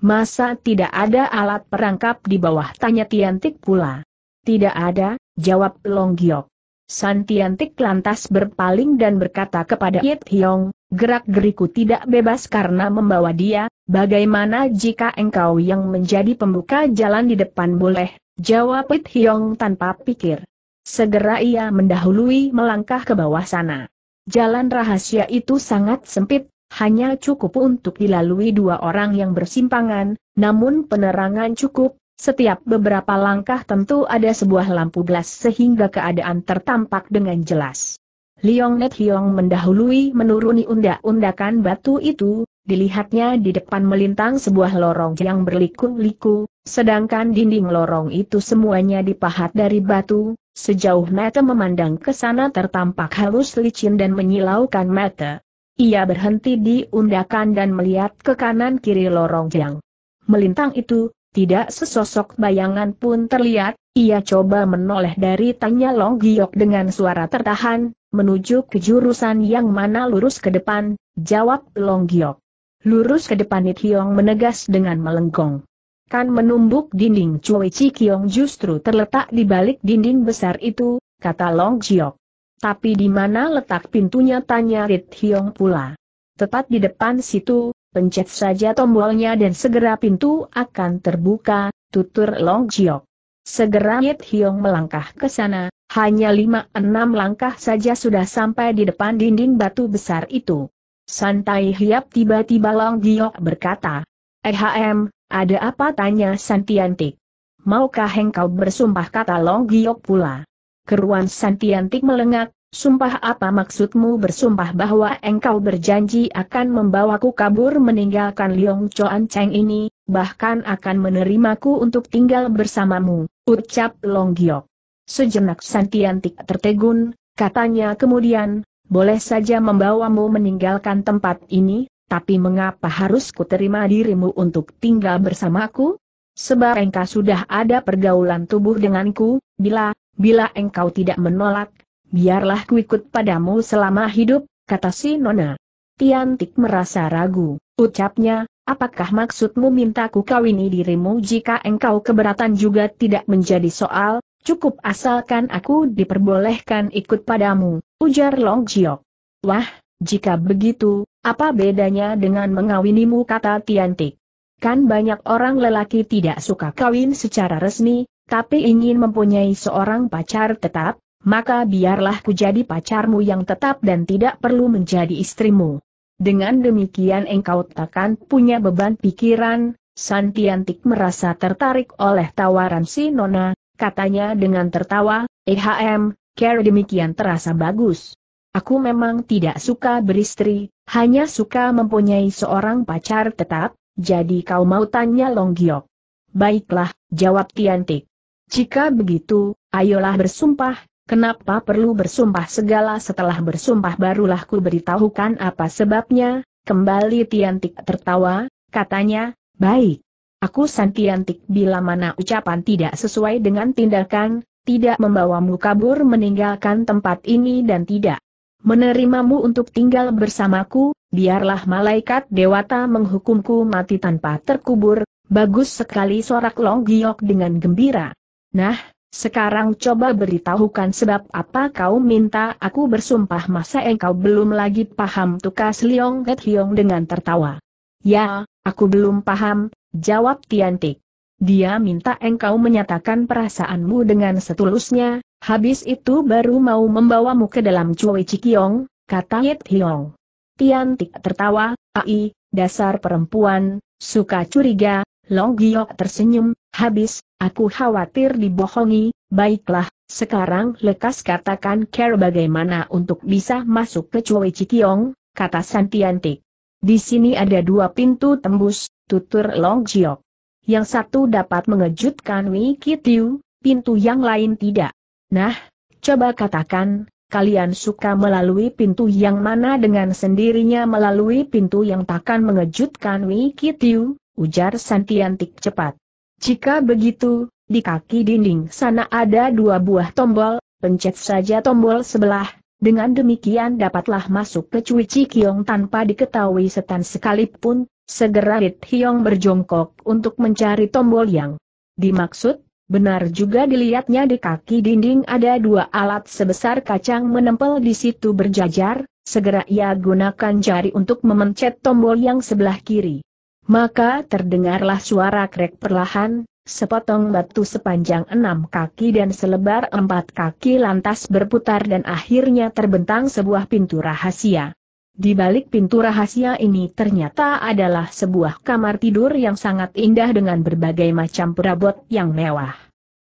Masa tidak ada alat perangkap di bawah tanya Tiantik pula. Tidak ada, jawab Long Giok. San Tiantik lantas berpaling dan berkata kepada Yit Hyong, Gerak-geriku tidak bebas karena membawa dia, bagaimana jika engkau yang menjadi pembuka jalan di depan boleh, jawab Pit Hyong tanpa pikir. Segera ia mendahului melangkah ke bawah sana. Jalan rahasia itu sangat sempit, hanya cukup untuk dilalui dua orang yang bersimpangan, namun penerangan cukup, setiap beberapa langkah tentu ada sebuah lampu gelas sehingga keadaan tertampak dengan jelas. Liong Net Hiong mendahului menuruni undak-undakan batu itu, dilihatnya di depan melintang sebuah lorong yang berliku-liku, sedangkan dinding lorong itu semuanya dipahat dari batu, sejauh mata memandang ke sana tertampak halus licin dan menyilaukan mata. Ia berhenti di undakan dan melihat ke kanan kiri lorong yang melintang itu, tidak sesosok bayangan pun terlihat, ia coba menoleh dari tanya Long Giok dengan suara tertahan, menuju ke jurusan yang mana lurus ke depan, jawab Long Giok. Lurus ke depan Hiong menegas dengan melengkung. Kan menumbuk dinding Cui Cikiong justru terletak di balik dinding besar itu, kata Long Giok. Tapi di mana letak pintunya tanya Rit Hiong pula. Tepat di depan situ, pencet saja tombolnya dan segera pintu akan terbuka, tutur Long Giok. Segera Yit Hiong melangkah ke sana, hanya lima enam langkah saja sudah sampai di depan dinding batu besar itu. Santai Hiap tiba-tiba Long Giok berkata, EHM, ada apa tanya Santiantik? Maukah engkau bersumpah kata Long Giok pula? Keruan Santiantik melengak, sumpah apa maksudmu bersumpah bahwa engkau berjanji akan membawaku kabur meninggalkan Liong Choan Cheng ini, bahkan akan menerimaku untuk tinggal bersamamu, ucap Long Giok. Sejenak Santiantik tertegun, katanya kemudian, boleh saja membawamu meninggalkan tempat ini, tapi mengapa harus kuterima dirimu untuk tinggal bersamaku? Sebab engkau sudah ada pergaulan tubuh denganku, bila, bila engkau tidak menolak, biarlah kuikut padamu selama hidup, kata si Nona. Tiantik merasa ragu, ucapnya, apakah maksudmu mintaku kawini dirimu jika engkau keberatan juga tidak menjadi soal, Cukup asalkan aku diperbolehkan ikut padamu, ujar Long Jiok. Wah, jika begitu, apa bedanya dengan mengawinimu kata Tiantik? Kan banyak orang lelaki tidak suka kawin secara resmi, tapi ingin mempunyai seorang pacar tetap, maka biarlah ku jadi pacarmu yang tetap dan tidak perlu menjadi istrimu. Dengan demikian engkau takkan punya beban pikiran, Santiantik merasa tertarik oleh tawaran si Nona, katanya dengan tertawa, EHM, care demikian terasa bagus. Aku memang tidak suka beristri, hanya suka mempunyai seorang pacar tetap, jadi kau mau tanya Long Giok. Baiklah, jawab Tiantik. Jika begitu, ayolah bersumpah, kenapa perlu bersumpah segala setelah bersumpah barulah ku beritahukan apa sebabnya, kembali Tiantik tertawa, katanya, baik. Aku santiantik bila mana ucapan tidak sesuai dengan tindakan, tidak membawamu kabur meninggalkan tempat ini dan tidak menerimamu untuk tinggal bersamaku, biarlah malaikat dewata menghukumku mati tanpa terkubur, bagus sekali sorak Long Giok dengan gembira. Nah, sekarang coba beritahukan sebab apa kau minta aku bersumpah masa engkau belum lagi paham tukas Liong get Hiong dengan tertawa. Ya, aku belum paham, Jawab Tiantik. Dia minta engkau menyatakan perasaanmu dengan setulusnya, habis itu baru mau membawamu ke dalam Cui Cikiong, kata Yit Hiong. Tiantik tertawa, ai, dasar perempuan, suka curiga, Long Giok tersenyum, habis, aku khawatir dibohongi, baiklah, sekarang lekas katakan care bagaimana untuk bisa masuk ke Cui Cikiong, kata Santiantik. Di sini ada dua pintu tembus, tutur Long Jiok. Yang satu dapat mengejutkan Wiki Tiu, pintu yang lain tidak. Nah, coba katakan, kalian suka melalui pintu yang mana dengan sendirinya melalui pintu yang takkan mengejutkan Wiki Tiu, ujar Santiantik cepat. Jika begitu, di kaki dinding sana ada dua buah tombol, pencet saja tombol sebelah, dengan demikian dapatlah masuk ke Cui Cikiong tanpa diketahui setan sekalipun, Segera Hit Hiong berjongkok untuk mencari tombol yang dimaksud, benar juga dilihatnya di kaki dinding ada dua alat sebesar kacang menempel di situ berjajar, segera ia gunakan jari untuk memencet tombol yang sebelah kiri. Maka terdengarlah suara krek perlahan, sepotong batu sepanjang enam kaki dan selebar empat kaki lantas berputar dan akhirnya terbentang sebuah pintu rahasia. Di balik pintu rahasia ini ternyata adalah sebuah kamar tidur yang sangat indah dengan berbagai macam perabot yang mewah.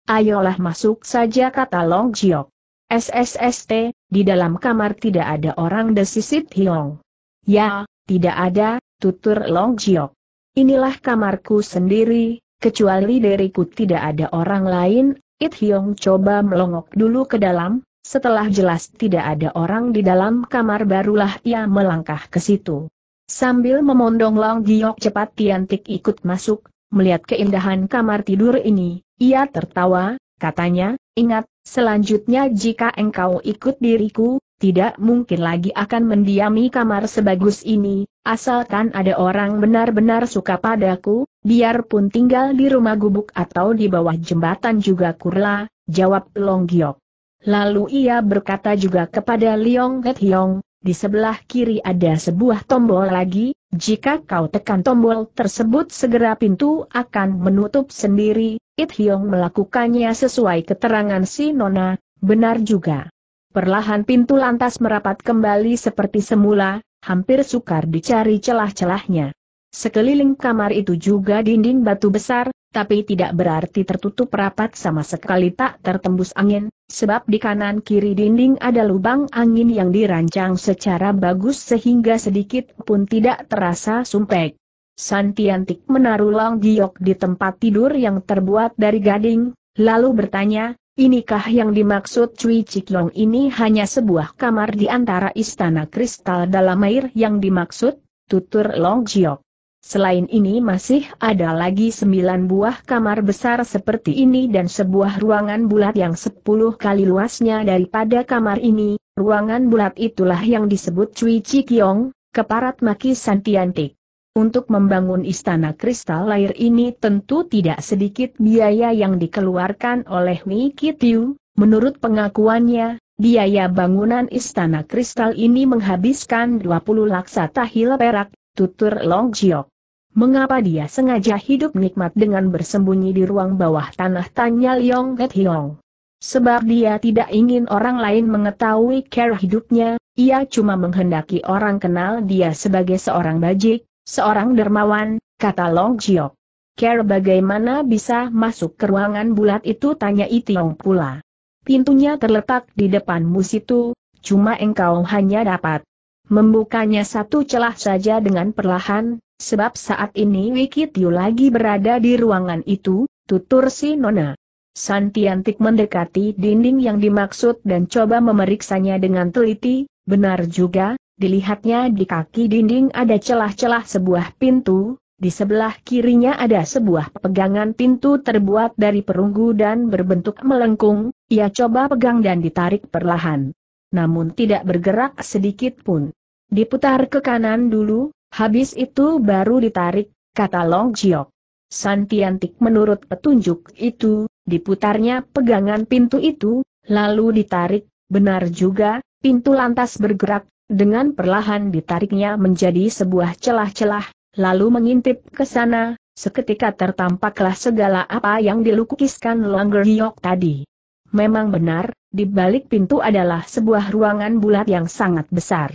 Ayolah masuk saja kata Long Jiok. SSST, di dalam kamar tidak ada orang desisit Hiong. Ya, tidak ada, tutur Long Jiok. Inilah kamarku sendiri, kecuali diriku tidak ada orang lain, It Hiong coba melongok dulu ke dalam, setelah jelas tidak ada orang di dalam kamar barulah ia melangkah ke situ. Sambil memondong Long Giok cepat Tiantik ikut masuk, melihat keindahan kamar tidur ini, ia tertawa, katanya, ingat, selanjutnya jika engkau ikut diriku, tidak mungkin lagi akan mendiami kamar sebagus ini, asalkan ada orang benar-benar suka padaku, biarpun tinggal di rumah gubuk atau di bawah jembatan juga kurla, jawab Long Giok. Lalu ia berkata juga kepada Liong Het Hiong, di sebelah kiri ada sebuah tombol lagi, jika kau tekan tombol tersebut segera pintu akan menutup sendiri, It Hiong melakukannya sesuai keterangan si Nona, benar juga. Perlahan pintu lantas merapat kembali seperti semula, hampir sukar dicari celah-celahnya. Sekeliling kamar itu juga dinding batu besar, tapi tidak berarti tertutup rapat sama sekali tak tertembus angin, Sebab di kanan kiri dinding ada lubang angin yang dirancang secara bagus sehingga sedikit pun tidak terasa sumpek. Santiantik menaruh Long Giok di tempat tidur yang terbuat dari gading, lalu bertanya, inikah yang dimaksud Cui Long ini hanya sebuah kamar di antara istana kristal dalam air yang dimaksud? Tutur Long Giok. Selain ini masih ada lagi sembilan buah kamar besar seperti ini dan sebuah ruangan bulat yang sepuluh kali luasnya daripada kamar ini, ruangan bulat itulah yang disebut Cui Cikyong, keparat maki Santiantik. Untuk membangun istana kristal air ini tentu tidak sedikit biaya yang dikeluarkan oleh Wiki Tiu, menurut pengakuannya, biaya bangunan istana kristal ini menghabiskan 20 laksa tahil perak, tutur Long Jiok. Mengapa dia sengaja hidup nikmat dengan bersembunyi di ruang bawah tanah tanya Leong Get Hiong. Sebab dia tidak ingin orang lain mengetahui cara hidupnya, ia cuma menghendaki orang kenal dia sebagai seorang bajik, seorang dermawan, kata Long Jiok. Care bagaimana bisa masuk ke ruangan bulat itu tanya Itiong pula. Pintunya terletak di depan musitu. cuma engkau hanya dapat membukanya satu celah saja dengan perlahan, Sebab saat ini Tiu lagi berada di ruangan itu, tutur si Nona. Santiantik mendekati dinding yang dimaksud dan coba memeriksanya dengan teliti, benar juga, dilihatnya di kaki dinding ada celah-celah sebuah pintu, di sebelah kirinya ada sebuah pegangan pintu terbuat dari perunggu dan berbentuk melengkung, ia coba pegang dan ditarik perlahan. Namun tidak bergerak sedikit pun. Diputar ke kanan dulu, Habis itu baru ditarik, kata Long Jiok. Santiantik menurut petunjuk itu, diputarnya pegangan pintu itu, lalu ditarik, benar juga, pintu lantas bergerak, dengan perlahan ditariknya menjadi sebuah celah-celah, lalu mengintip ke sana, seketika tertampaklah segala apa yang dilukiskan Long Jiok tadi. Memang benar, di balik pintu adalah sebuah ruangan bulat yang sangat besar.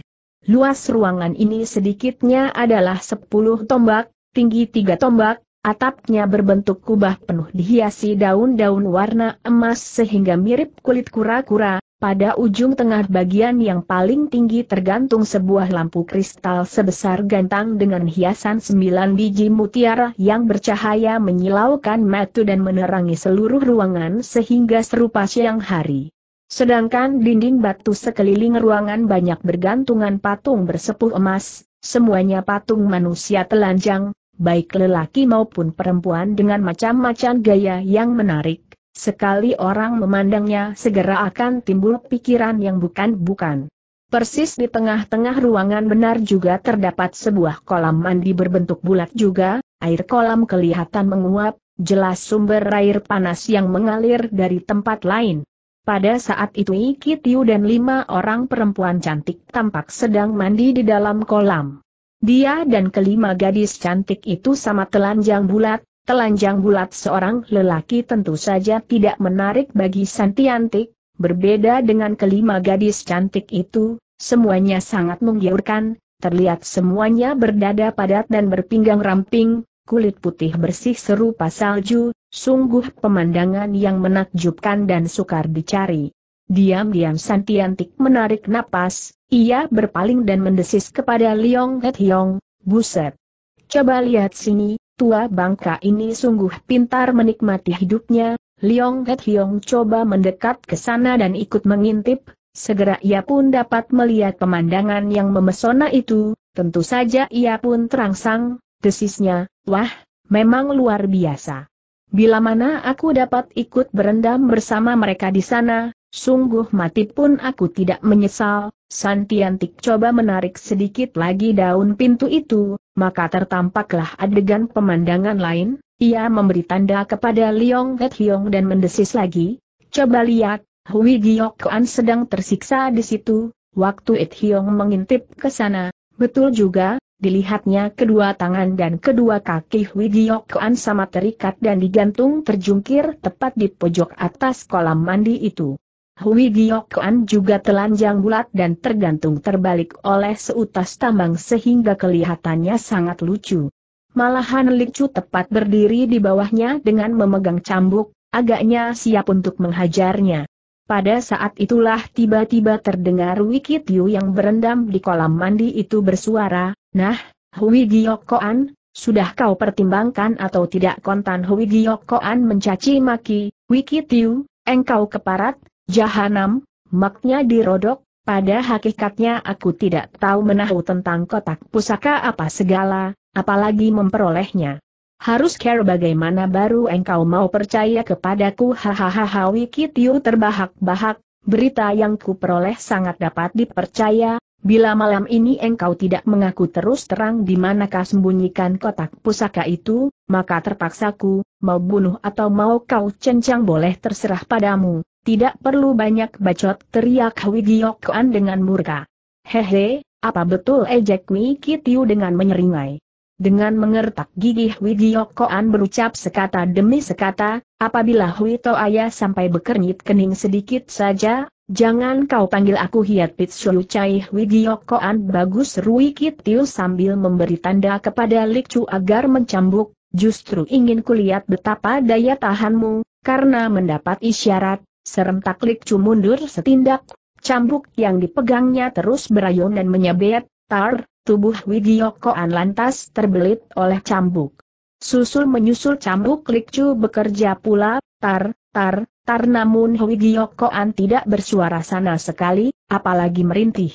Luas ruangan ini sedikitnya adalah 10 tombak, tinggi 3 tombak, Atapnya berbentuk kubah penuh dihiasi daun-daun warna emas sehingga mirip kulit kura-kura, pada ujung tengah bagian yang paling tinggi tergantung sebuah lampu kristal sebesar gantang dengan hiasan sembilan biji mutiara yang bercahaya menyilaukan mata dan menerangi seluruh ruangan sehingga serupa siang hari. Sedangkan dinding batu sekeliling ruangan banyak bergantungan patung bersepuh emas, semuanya patung manusia telanjang, baik lelaki maupun perempuan dengan macam-macam gaya yang menarik. Sekali orang memandangnya segera akan timbul pikiran yang bukan-bukan. Persis di tengah-tengah ruangan benar juga terdapat sebuah kolam mandi berbentuk bulat juga, air kolam kelihatan menguap, jelas sumber air panas yang mengalir dari tempat lain. Pada saat itu Tiu dan lima orang perempuan cantik tampak sedang mandi di dalam kolam. Dia dan kelima gadis cantik itu sama telanjang bulat, telanjang bulat seorang lelaki tentu saja tidak menarik bagi Santiantik, berbeda dengan kelima gadis cantik itu, semuanya sangat menggiurkan, terlihat semuanya berdada padat dan berpinggang ramping, kulit putih bersih serupa salju, Sungguh pemandangan yang menakjubkan dan sukar dicari. Diam-diam Santiantik menarik napas, ia berpaling dan mendesis kepada Liong Het Hiong, buset. Coba lihat sini, tua bangka ini sungguh pintar menikmati hidupnya, Liong Het Hiong coba mendekat ke sana dan ikut mengintip, segera ia pun dapat melihat pemandangan yang memesona itu, tentu saja ia pun terangsang, desisnya, wah, memang luar biasa. Bila mana aku dapat ikut berendam bersama mereka di sana, sungguh mati pun aku tidak menyesal. Santiantik coba menarik sedikit lagi daun pintu itu, maka tertampaklah adegan pemandangan lain. Ia memberi tanda kepada Liong Het Hiong dan mendesis lagi, Coba lihat, Hui Giok Kuan sedang tersiksa di situ. Waktu It Hiong mengintip ke sana, betul juga, dilihatnya kedua tangan dan kedua kaki Widiokoan sama terikat dan digantung terjungkir tepat di pojok atas kolam mandi itu. Widiokoan juga telanjang bulat dan tergantung terbalik oleh seutas tambang sehingga kelihatannya sangat lucu. Malahan Licu tepat berdiri di bawahnya dengan memegang cambuk, agaknya siap untuk menghajarnya. Pada saat itulah tiba-tiba terdengar Wikityu yang berendam di kolam mandi itu bersuara, Nah, Hui Giokoan, sudah kau pertimbangkan atau tidak kontan Hui Giokoan mencaci maki, Wiki Tiu, engkau keparat, jahanam, maknya dirodok, pada hakikatnya aku tidak tahu menahu tentang kotak pusaka apa segala, apalagi memperolehnya. Harus care bagaimana baru engkau mau percaya kepadaku hahaha Wiki Tiu terbahak-bahak, berita yang kuperoleh sangat dapat dipercaya, Bila malam ini engkau tidak mengaku terus terang di manakah sembunyikan kotak pusaka itu, maka terpaksa ku, mau bunuh atau mau kau cencang boleh terserah padamu, tidak perlu banyak bacot teriak Wigiokuan dengan murka. Hehe, apa betul ejek Kitiu dengan menyeringai? Dengan mengertak gigih Widiokoan berucap sekata demi sekata, apabila Huito Ayah sampai bekernyit kening sedikit saja, Jangan kau panggil aku Hiat pit Pitshulu Chai Wigiokoan bagus Rui Kitiu sambil memberi tanda kepada Likcu agar mencambuk, justru ingin kulihat betapa daya tahanmu, karena mendapat isyarat, serentak Likcu mundur setindak, cambuk yang dipegangnya terus berayun dan menyabet, tar, tubuh Wigiokoan lantas terbelit oleh cambuk. Susul menyusul cambuk Likcu bekerja pula, tar, tar, karena Mun Hui Gyokoan tidak bersuara sana sekali, apalagi merintih.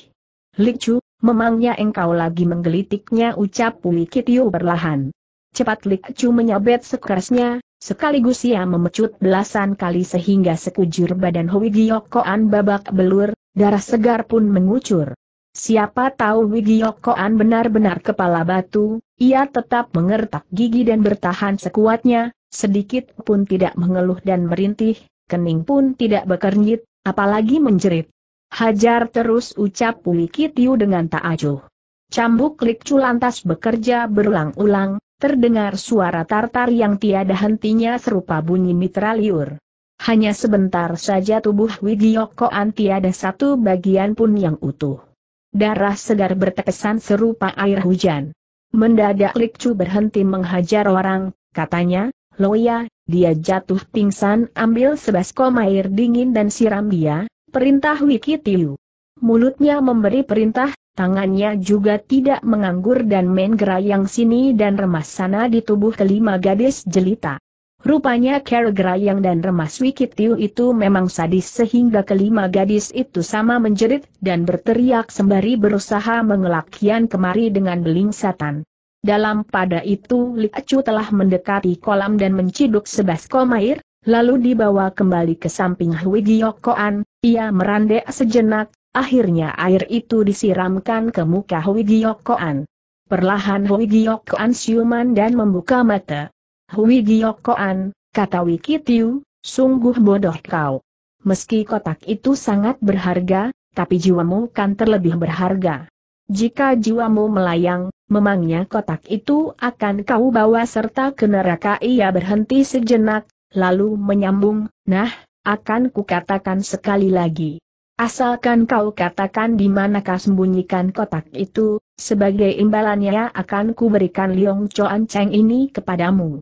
Licu, memangnya engkau lagi menggelitiknya ucap Pui Kityo berlahan. Cepat Licu menyabet sekerasnya, sekaligus ia memecut belasan kali sehingga sekujur badan Hui Gyokoan babak belur, darah segar pun mengucur. Siapa tahu Wigyokoan benar-benar kepala batu, ia tetap mengertak gigi dan bertahan sekuatnya, sedikit pun tidak mengeluh dan merintih, kening pun tidak bekernyit, apalagi menjerit. Hajar terus ucap Pui Kitiu dengan tak acuh. Cambuk Likcu lantas bekerja berulang-ulang, terdengar suara tartar yang tiada hentinya serupa bunyi mitra liur. Hanya sebentar saja tubuh anti ada satu bagian pun yang utuh. Darah segar bertekesan serupa air hujan. Mendadak Likcu berhenti menghajar orang, katanya, Loya, dia jatuh pingsan ambil sebaskom air dingin dan siram dia, perintah Wikitiu. Mulutnya memberi perintah, tangannya juga tidak menganggur dan main gerayang sini dan remas sana di tubuh kelima gadis jelita. Rupanya Carol Gerayang dan Remas Wikitiu itu memang sadis sehingga kelima gadis itu sama menjerit dan berteriak sembari berusaha mengelakian kemari dengan beling setan. Dalam pada itu Liacu telah mendekati kolam dan menciduk sebaskom air, lalu dibawa kembali ke samping Hui Giyokoan, ia merandek sejenak, akhirnya air itu disiramkan ke muka Hui Giyokoan. Perlahan Hui Giyokoan siuman dan membuka mata. Hui Giyokoan, kata Wikitiu, sungguh bodoh kau. Meski kotak itu sangat berharga, tapi jiwamu kan terlebih berharga. Jika jiwamu melayang, memangnya kotak itu akan kau bawa serta ke neraka ia berhenti sejenak, lalu menyambung, nah, akan kukatakan sekali lagi. Asalkan kau katakan di manakah sembunyikan kotak itu, sebagai imbalannya akan kuberikan Liong Choan Cheng ini kepadamu.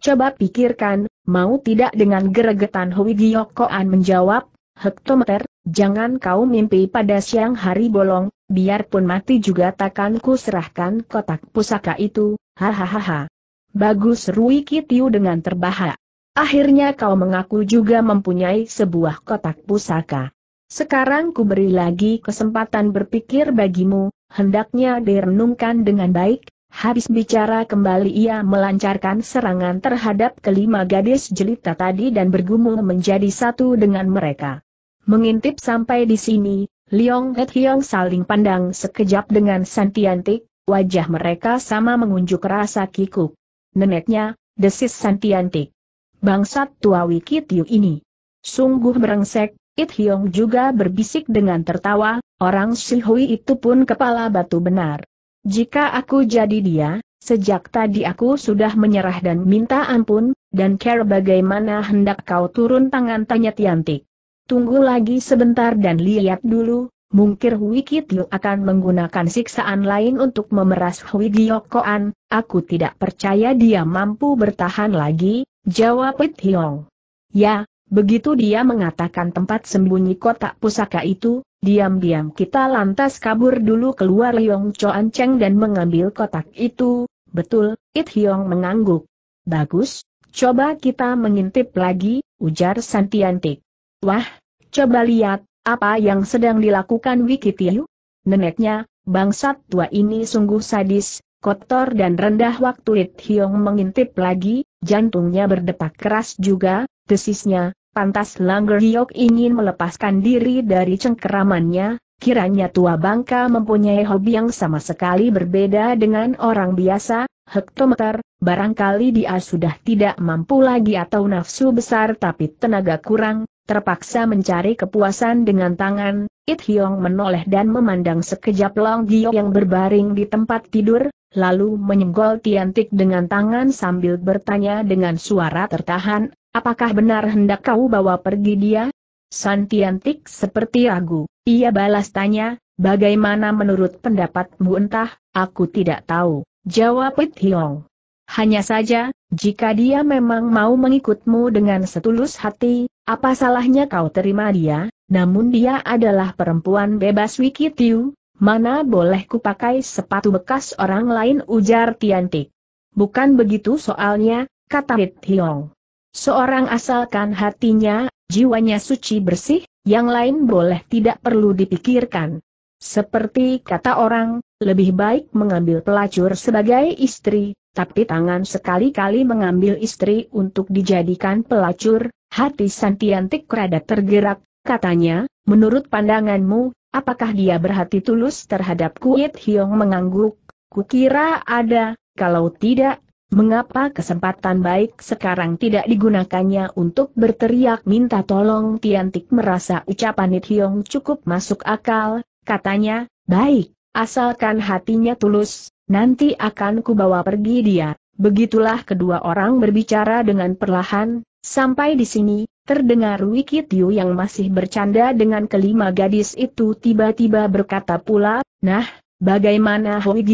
Coba pikirkan, mau tidak dengan geregetan Hui Giyok Koan menjawab, hektometer, Jangan kau mimpi pada siang hari bolong, biarpun mati juga takkan ku serahkan kotak pusaka itu, hahaha. Bagus Rui Kitiu dengan terbahak. Akhirnya kau mengaku juga mempunyai sebuah kotak pusaka. Sekarang ku beri lagi kesempatan berpikir bagimu, hendaknya direnungkan dengan baik. Habis bicara kembali ia melancarkan serangan terhadap kelima gadis jelita tadi dan bergumul menjadi satu dengan mereka. Mengintip sampai di sini, Liong Het Hiong saling pandang sekejap dengan Santiantik, wajah mereka sama mengunjuk rasa kikuk. Neneknya, desis Santiantik. Bangsat tua yuk ini. Sungguh merengsek, It Hiong juga berbisik dengan tertawa, orang Shihui itu pun kepala batu benar. Jika aku jadi dia, sejak tadi aku sudah menyerah dan minta ampun, dan care bagaimana hendak kau turun tangan tanya Tiantik. Tunggu lagi sebentar dan lihat dulu, mungkin Wikitio akan menggunakan siksaan lain untuk memeras Hui Giyokoan, aku tidak percaya dia mampu bertahan lagi, jawab Pit Hiong. Ya, begitu dia mengatakan tempat sembunyi kotak pusaka itu, diam-diam kita lantas kabur dulu keluar Liong Choan Cheng dan mengambil kotak itu, betul, It Hiong mengangguk. Bagus, coba kita mengintip lagi, ujar Santiantik. Wah, coba lihat, apa yang sedang dilakukan Wikitiu? Neneknya, bangsat tua ini sungguh sadis, kotor dan rendah waktu It Hiong mengintip lagi, jantungnya berdetak keras juga, desisnya, pantas Langger Hyok ingin melepaskan diri dari cengkeramannya, kiranya tua bangka mempunyai hobi yang sama sekali berbeda dengan orang biasa, hektometer, barangkali dia sudah tidak mampu lagi atau nafsu besar tapi tenaga kurang, terpaksa mencari kepuasan dengan tangan, It Hyong menoleh dan memandang sekejap Long Gio yang berbaring di tempat tidur, lalu menyenggol Tiantik dengan tangan sambil bertanya dengan suara tertahan, apakah benar hendak kau bawa pergi dia? San Tiantik seperti ragu, ia balas tanya, bagaimana menurut pendapatmu entah, aku tidak tahu, jawab It Hyong. Hanya saja, jika dia memang mau mengikutmu dengan setulus hati, apa salahnya kau terima dia, namun dia adalah perempuan bebas wikitiu, mana boleh kupakai sepatu bekas orang lain ujar Tiantik. Bukan begitu soalnya, kata Hit Hiong. Seorang asalkan hatinya, jiwanya suci bersih, yang lain boleh tidak perlu dipikirkan. Seperti kata orang, lebih baik mengambil pelacur sebagai istri, tapi tangan sekali-kali mengambil istri untuk dijadikan pelacur, hati Santiantik rada tergerak, katanya, menurut pandanganmu, apakah dia berhati tulus terhadap Kuit Hiong mengangguk, kukira ada, kalau tidak, mengapa kesempatan baik sekarang tidak digunakannya untuk berteriak minta tolong Tiantik merasa ucapan It Hiong cukup masuk akal, katanya, baik, asalkan hatinya tulus, Nanti akan kubawa pergi dia. Begitulah kedua orang berbicara dengan perlahan, sampai di sini, terdengar Wiki yang masih bercanda dengan kelima gadis itu tiba-tiba berkata pula, Nah, bagaimana Hoi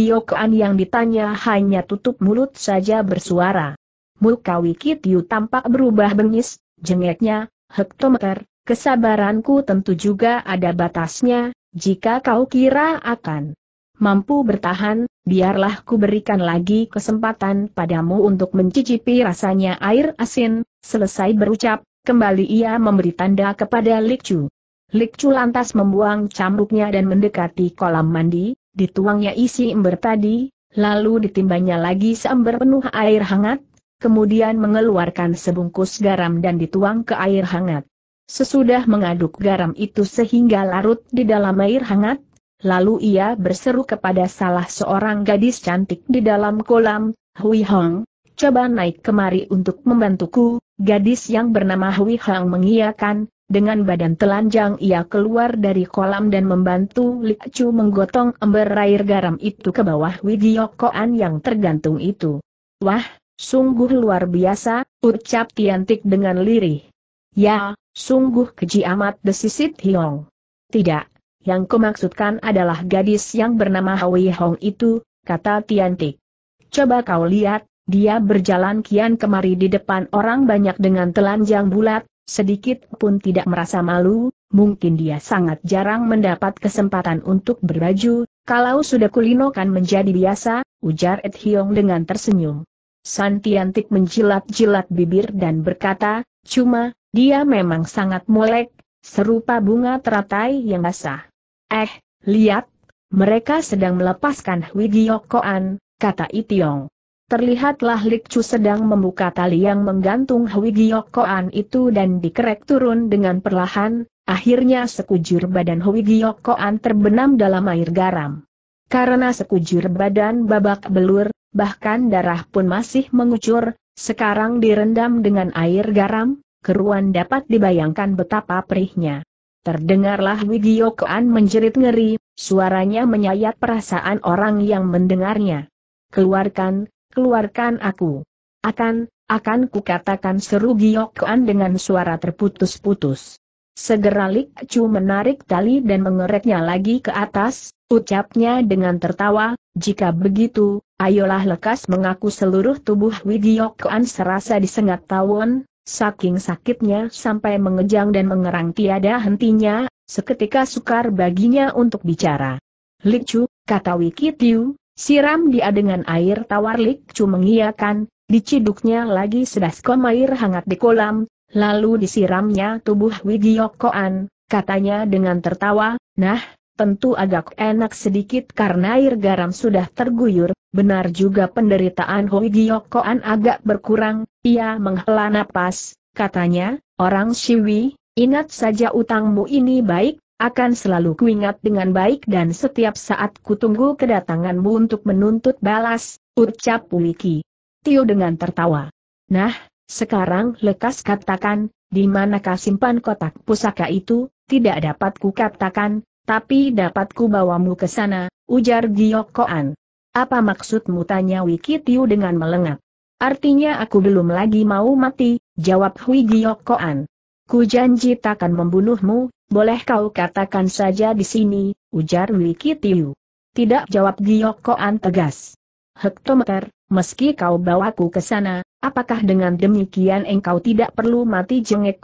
yang ditanya hanya tutup mulut saja bersuara. Muka Wiki tampak berubah bengis, jengeknya, hektometer, kesabaranku tentu juga ada batasnya, jika kau kira akan mampu bertahan, biarlah ku berikan lagi kesempatan padamu untuk mencicipi rasanya air asin, selesai berucap, kembali ia memberi tanda kepada Likcu. Likcu lantas membuang cambuknya dan mendekati kolam mandi, dituangnya isi ember tadi, lalu ditimbangnya lagi seember penuh air hangat, kemudian mengeluarkan sebungkus garam dan dituang ke air hangat. Sesudah mengaduk garam itu sehingga larut di dalam air hangat, Lalu ia berseru kepada salah seorang gadis cantik di dalam kolam, Hui Hong, coba naik kemari untuk membantuku. Gadis yang bernama Hui Hong mengiakan, dengan badan telanjang ia keluar dari kolam dan membantu Li Chu menggotong ember air garam itu ke bawah Widiokoan yang tergantung itu. Wah, sungguh luar biasa, ucap Tiantik dengan lirih. Ya, sungguh keji amat desisit Hiong. Tidak, yang kumaksudkan adalah gadis yang bernama Hui Hong itu, kata Tiantik. Coba kau lihat, dia berjalan kian kemari di depan orang banyak dengan telanjang bulat, sedikit pun tidak merasa malu, mungkin dia sangat jarang mendapat kesempatan untuk berbaju, kalau sudah kulinokan menjadi biasa, ujar Ed Hiong dengan tersenyum. San Tiantik menjilat-jilat bibir dan berkata, cuma, dia memang sangat molek, serupa bunga teratai yang basah. Eh, lihat, mereka sedang melepaskan Huigiokoan, kata Itiong. Terlihatlah Chu sedang membuka tali yang menggantung Huigiokoan itu dan dikerek turun dengan perlahan, akhirnya sekujur badan Huigiokoan terbenam dalam air garam. Karena sekujur badan babak belur, bahkan darah pun masih mengucur, sekarang direndam dengan air garam, keruan dapat dibayangkan betapa perihnya. Terdengarlah Wigiokoan menjerit ngeri, suaranya menyayat perasaan orang yang mendengarnya. Keluarkan, keluarkan aku. Akan, akan kukatakan seru Giokoan dengan suara terputus-putus. Segera Lik Chu menarik tali dan mengereknya lagi ke atas, ucapnya dengan tertawa, jika begitu, ayolah lekas mengaku seluruh tubuh Wigiokoan serasa disengat tawon, Saking sakitnya sampai mengejang dan mengerang tiada hentinya, seketika sukar baginya untuk bicara. Chu kata Wikitiu, siram dia dengan air tawar Chu mengiakan, diciduknya lagi sedaskom air hangat di kolam, lalu disiramnya tubuh Wigiokoan, katanya dengan tertawa, nah, tentu agak enak sedikit karena air garam sudah terguyur, Benar juga penderitaan Hoi Giyokoan agak berkurang, ia menghela napas, katanya, orang Siwi, ingat saja utangmu ini baik, akan selalu kuingat dengan baik dan setiap saat kutunggu kedatanganmu untuk menuntut balas, ucap Wiki. Tio dengan tertawa. Nah, sekarang lekas katakan, di manakah simpan kotak pusaka itu, tidak dapat kukatakan, tapi dapat kubawamu ke sana, ujar Giyokoan. Apa maksudmu tanya Wikitiu dengan melengak? Artinya aku belum lagi mau mati, jawab Hui Koan. Ku janji takkan membunuhmu, boleh kau katakan saja di sini, ujar Wiki Tiu. Tidak jawab Koan tegas. Hektometer, meski kau bawaku ke sana, apakah dengan demikian engkau tidak perlu mati jengek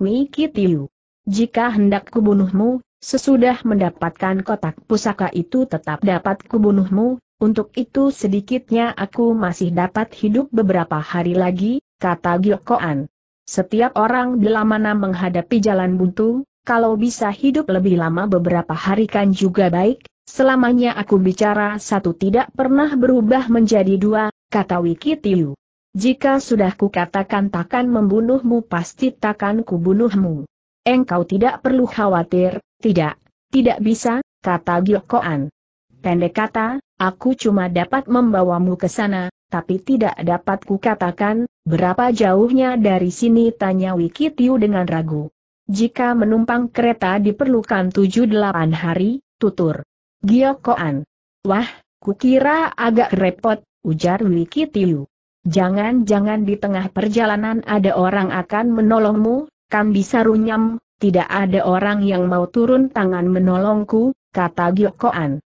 Tiu? Jika hendak kubunuhmu, sesudah mendapatkan kotak pusaka itu tetap dapat kubunuhmu, untuk itu sedikitnya aku masih dapat hidup beberapa hari lagi, kata Giokoan. Setiap orang bila mana menghadapi jalan buntu, kalau bisa hidup lebih lama beberapa hari kan juga baik, selamanya aku bicara satu tidak pernah berubah menjadi dua, kata Wikitiu. Jika sudah kukatakan takkan membunuhmu pasti takkan kubunuhmu. Engkau tidak perlu khawatir, tidak, tidak bisa, kata Giokoan. Pendek kata, aku cuma dapat membawamu ke sana, tapi tidak dapat kukatakan, berapa jauhnya dari sini tanya Wikitiu dengan ragu. Jika menumpang kereta diperlukan 7-8 hari, tutur. Giokoan. Wah, kukira agak repot, ujar Wikitiu. Jangan-jangan di tengah perjalanan ada orang akan menolongmu, kan bisa runyam, tidak ada orang yang mau turun tangan menolongku, kata Giokoan.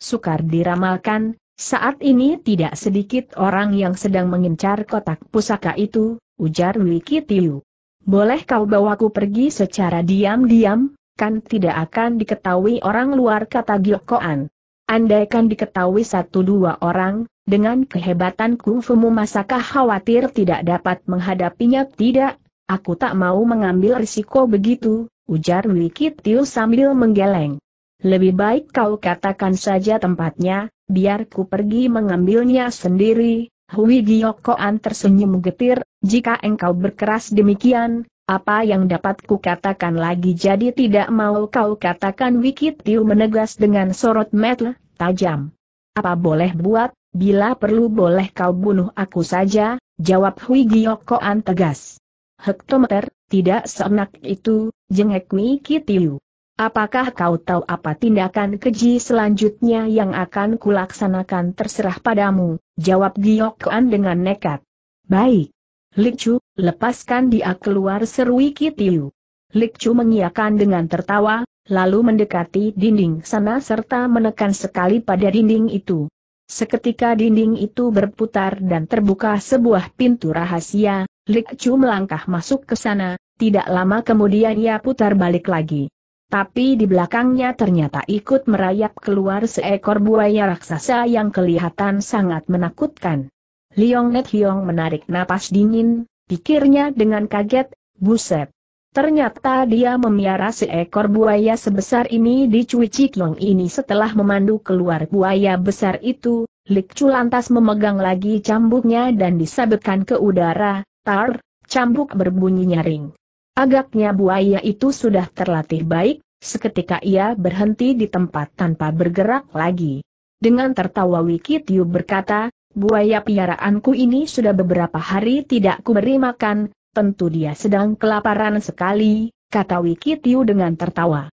Sukar diramalkan, saat ini tidak sedikit orang yang sedang mengincar kotak pusaka itu, ujar Wiki Tiu. Boleh kau bawaku pergi secara diam-diam, kan tidak akan diketahui orang luar kata Gyokoan. Andaikan diketahui satu dua orang, dengan kehebatan kungfumu masakah khawatir tidak dapat menghadapinya tidak, aku tak mau mengambil risiko begitu, ujar Wiki Tiu sambil menggeleng. Lebih baik kau katakan saja tempatnya, biar ku pergi mengambilnya sendiri. Hui Giokoan tersenyum getir, jika engkau berkeras demikian, apa yang dapat ku katakan lagi jadi tidak mau kau katakan Wikit Tiu menegas dengan sorot metel, tajam. Apa boleh buat, bila perlu boleh kau bunuh aku saja, jawab Hui Giokoan tegas. Hektometer, tidak seenak itu, jengek Wikit Tiu. Apakah kau tahu apa tindakan keji selanjutnya yang akan kulaksanakan terserah padamu, jawab Giok Kuan dengan nekat. Baik. Likcu, lepaskan dia keluar seru Wikitiu. Likcu mengiakan dengan tertawa, lalu mendekati dinding sana serta menekan sekali pada dinding itu. Seketika dinding itu berputar dan terbuka sebuah pintu rahasia, Likcu melangkah masuk ke sana, tidak lama kemudian ia putar balik lagi tapi di belakangnya ternyata ikut merayap keluar seekor buaya raksasa yang kelihatan sangat menakutkan. Liong Net Hiong menarik napas dingin, pikirnya dengan kaget, buset. Ternyata dia memiara seekor buaya sebesar ini di Cui Long ini setelah memandu keluar buaya besar itu, Lik Chu lantas memegang lagi cambuknya dan disabetkan ke udara, tar, cambuk berbunyi nyaring. Agaknya buaya itu sudah terlatih baik, seketika ia berhenti di tempat tanpa bergerak lagi. Dengan tertawa Wikitiu berkata, buaya piaraanku ini sudah beberapa hari tidak kuberi makan, tentu dia sedang kelaparan sekali, kata Wikitiu dengan tertawa.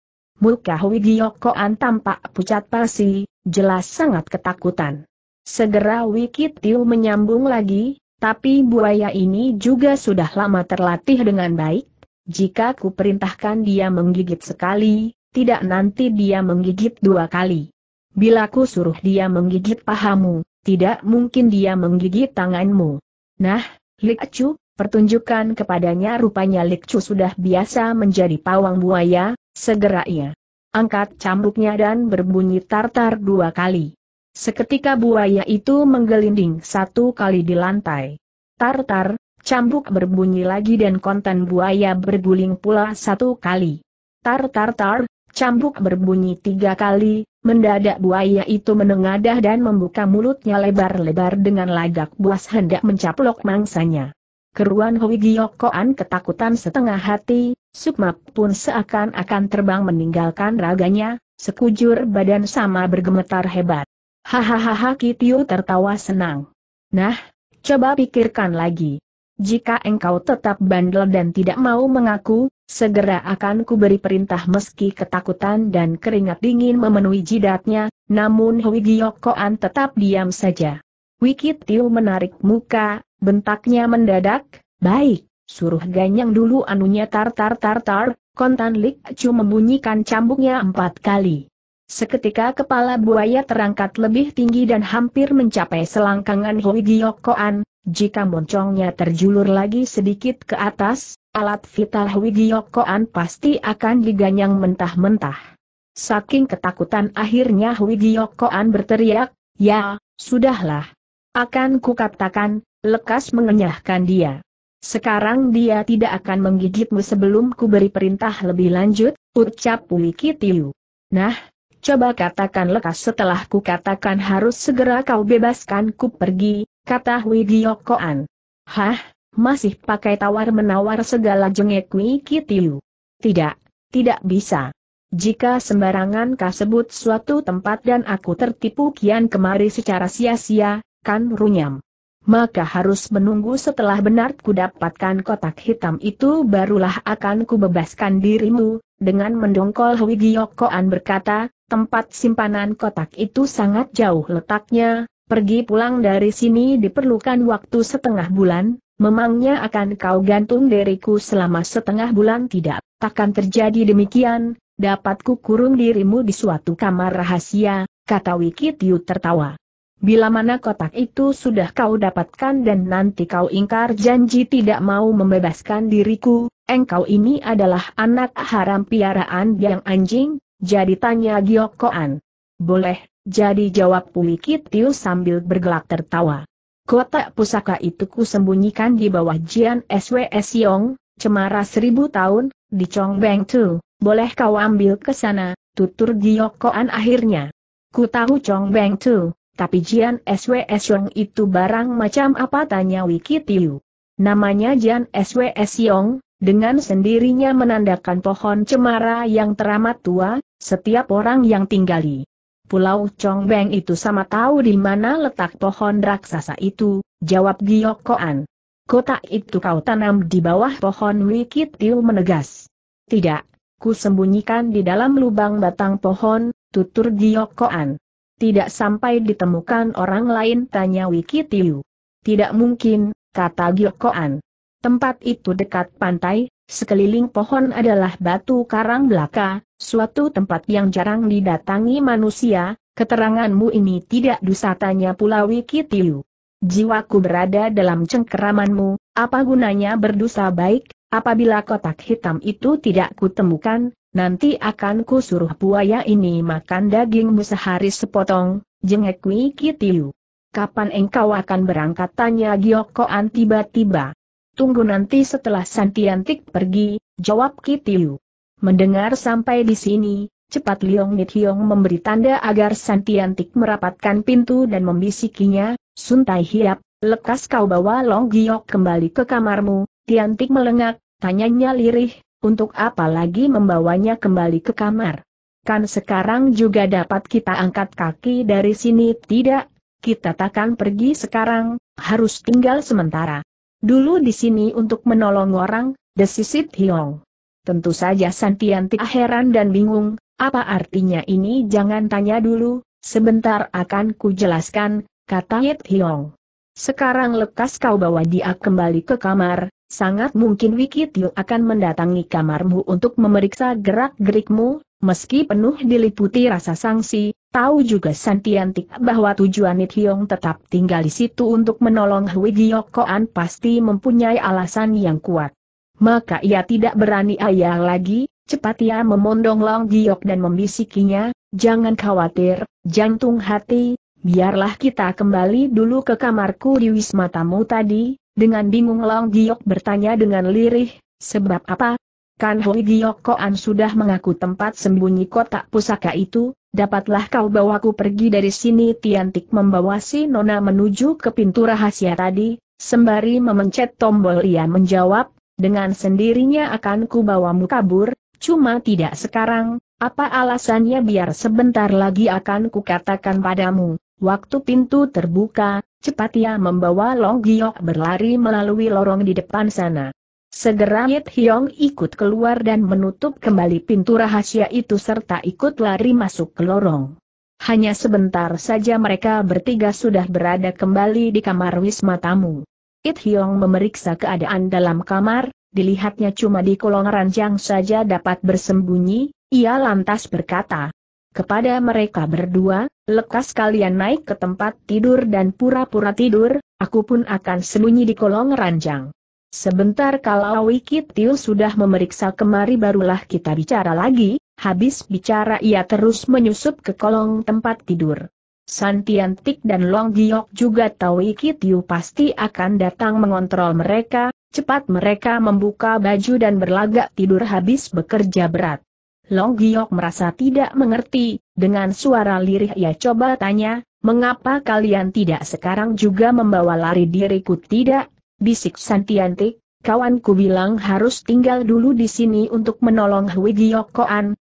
Muka Wigiokoan tampak pucat pasi, jelas sangat ketakutan. Segera Wikitiu menyambung lagi, tapi buaya ini juga sudah lama terlatih dengan baik, jika ku perintahkan dia menggigit sekali, tidak nanti dia menggigit dua kali. Bila ku suruh dia menggigit pahamu, tidak mungkin dia menggigit tanganmu. Nah, Lik Chu, pertunjukan kepadanya rupanya Lik sudah biasa menjadi pawang buaya, segera ia angkat cambuknya dan berbunyi tartar dua kali. Seketika buaya itu menggelinding satu kali di lantai. Tartar, Cambuk berbunyi lagi dan konten buaya berguling pula satu kali. Tar tar tar, cambuk berbunyi tiga kali, mendadak buaya itu menengadah dan membuka mulutnya lebar-lebar dengan lagak buas hendak mencaplok mangsanya. Keruan Hui Giyokoan ketakutan setengah hati, Sukma pun seakan-akan terbang meninggalkan raganya, sekujur badan sama bergemetar hebat. Hahaha Kitiu tertawa senang. Nah, coba pikirkan lagi. Jika engkau tetap bandel dan tidak mau mengaku, segera akan kuberi perintah meski ketakutan dan keringat dingin memenuhi jidatnya, namun Hui Giyokoan tetap diam saja. Wikit Tiu menarik muka, bentaknya mendadak, baik, suruh ganyang dulu anunya tar-tar-tar-tar, kontan Lik Chu membunyikan cambuknya empat kali. Seketika kepala buaya terangkat lebih tinggi dan hampir mencapai selangkangan Hui Giyokoan, jika moncongnya terjulur lagi sedikit ke atas, alat vital Huigiokoan pasti akan diganyang mentah-mentah. Saking ketakutan akhirnya Huigiokoan berteriak, Ya, sudahlah. Akan kukatakan, lekas mengenyahkan dia. Sekarang dia tidak akan menggigitmu sebelum ku beri perintah lebih lanjut, ucap Wikitiu. Nah, coba katakan lekas setelah kukatakan harus segera kau bebaskan ku pergi, kata Hui Giokoan. Hah, masih pakai tawar-menawar segala jengek kitiu? Tidak, tidak bisa. Jika sembarangan sebut suatu tempat dan aku tertipu kian kemari secara sia-sia, kan runyam. Maka harus menunggu setelah benar ku dapatkan kotak hitam itu barulah akan ku bebaskan dirimu, dengan mendongkol Hui Giokoan berkata, tempat simpanan kotak itu sangat jauh letaknya, pergi pulang dari sini diperlukan waktu setengah bulan, memangnya akan kau gantung diriku selama setengah bulan tidak, takkan terjadi demikian, Dapatku kurung dirimu di suatu kamar rahasia, kata Wikitiu tertawa. Bila mana kotak itu sudah kau dapatkan dan nanti kau ingkar janji tidak mau membebaskan diriku, engkau ini adalah anak haram piaraan yang anjing, jadi tanya Giokkoan. Boleh, jadi jawab Pumikitius sambil bergelak tertawa. Kotak pusaka itu ku sembunyikan di bawah Jian SWS Yong, cemara seribu tahun, di Chongbeng Tu, boleh kau ambil ke sana, tutur Giyokoan akhirnya. Ku tahu Chongbeng Tu, tapi Jian SWS Yong itu barang macam apa tanya Wikitiu. Namanya Jian SWS Yong, dengan sendirinya menandakan pohon cemara yang teramat tua, setiap orang yang tinggali Pulau Chongbeng itu sama tahu di mana letak pohon raksasa itu, jawab Giyokoan. Kotak itu kau tanam di bawah pohon Wikitiu menegas. Tidak, ku sembunyikan di dalam lubang batang pohon, tutur Giyokoan. Tidak sampai ditemukan orang lain tanya Wikitiu. Tidak mungkin, kata Giyokoan. Tempat itu dekat pantai, Sekeliling pohon adalah batu karang belaka, suatu tempat yang jarang didatangi manusia, keteranganmu ini tidak dusatanya Pulawi Kitiu. Jiwaku berada dalam cengkeramanmu, apa gunanya berdosa baik, apabila kotak hitam itu tidak kutemukan, nanti akan kusuruh buaya ini makan dagingmu sehari sepotong, jengek Kitiu. Kapan engkau akan berangkat tanya Giokoan tiba-tiba. Tunggu nanti setelah Santiantik pergi, jawab Kitiu. Mendengar sampai di sini, cepat Liong Hiong memberi tanda agar Santiantik merapatkan pintu dan membisikinya, Sun Tai Hiap, lekas kau bawa Long Giok kembali ke kamarmu, Tiantik melengak, tanyanya lirih, untuk apa lagi membawanya kembali ke kamar? Kan sekarang juga dapat kita angkat kaki dari sini tidak kita takkan pergi sekarang, harus tinggal sementara dulu di sini untuk menolong orang, desisit Hiong. Tentu saja Santianti heran dan bingung, apa artinya ini jangan tanya dulu, sebentar akan ku jelaskan, kata Yit Hiong. Sekarang lekas kau bawa dia kembali ke kamar, sangat mungkin Tio akan mendatangi kamarmu untuk memeriksa gerak-gerikmu, Meski penuh diliputi rasa sangsi, tahu juga Santiantik bahwa tujuan Nithiong tetap tinggal di situ untuk menolong Hui Giyokoan pasti mempunyai alasan yang kuat. Maka ia tidak berani ayah lagi, cepat ia memondong Long Giok dan membisikinya, jangan khawatir, jantung hati, biarlah kita kembali dulu ke kamarku di wismatamu tadi, dengan bingung Long Giok bertanya dengan lirih, sebab apa, Kan Hoi Gyokoan sudah mengaku tempat sembunyi kotak pusaka itu, dapatlah kau bawaku pergi dari sini Tian Tiantik membawa si Nona menuju ke pintu rahasia tadi, sembari memencet tombol ia menjawab, dengan sendirinya akan ku bawamu kabur, cuma tidak sekarang, apa alasannya biar sebentar lagi akan ku katakan padamu. Waktu pintu terbuka, cepat ia membawa Long Giok berlari melalui lorong di depan sana. Segera Yit Hiong ikut keluar dan menutup kembali pintu rahasia itu serta ikut lari masuk ke lorong. Hanya sebentar saja mereka bertiga sudah berada kembali di kamar wisma tamu. It Hiong memeriksa keadaan dalam kamar, dilihatnya cuma di kolong ranjang saja dapat bersembunyi, ia lantas berkata. Kepada mereka berdua, lekas kalian naik ke tempat tidur dan pura-pura tidur, aku pun akan sembunyi di kolong ranjang. Sebentar kalau Wikitiu sudah memeriksa kemari barulah kita bicara lagi, habis bicara ia terus menyusup ke kolong tempat tidur. Santiantik dan Long Giok juga tahu Wikitiu pasti akan datang mengontrol mereka, cepat mereka membuka baju dan berlagak tidur habis bekerja berat. Long Giok merasa tidak mengerti, dengan suara lirih ia coba tanya, mengapa kalian tidak sekarang juga membawa lari diriku tidak Bisik Santiantik, kawanku bilang harus tinggal dulu di sini untuk menolong Hui Giok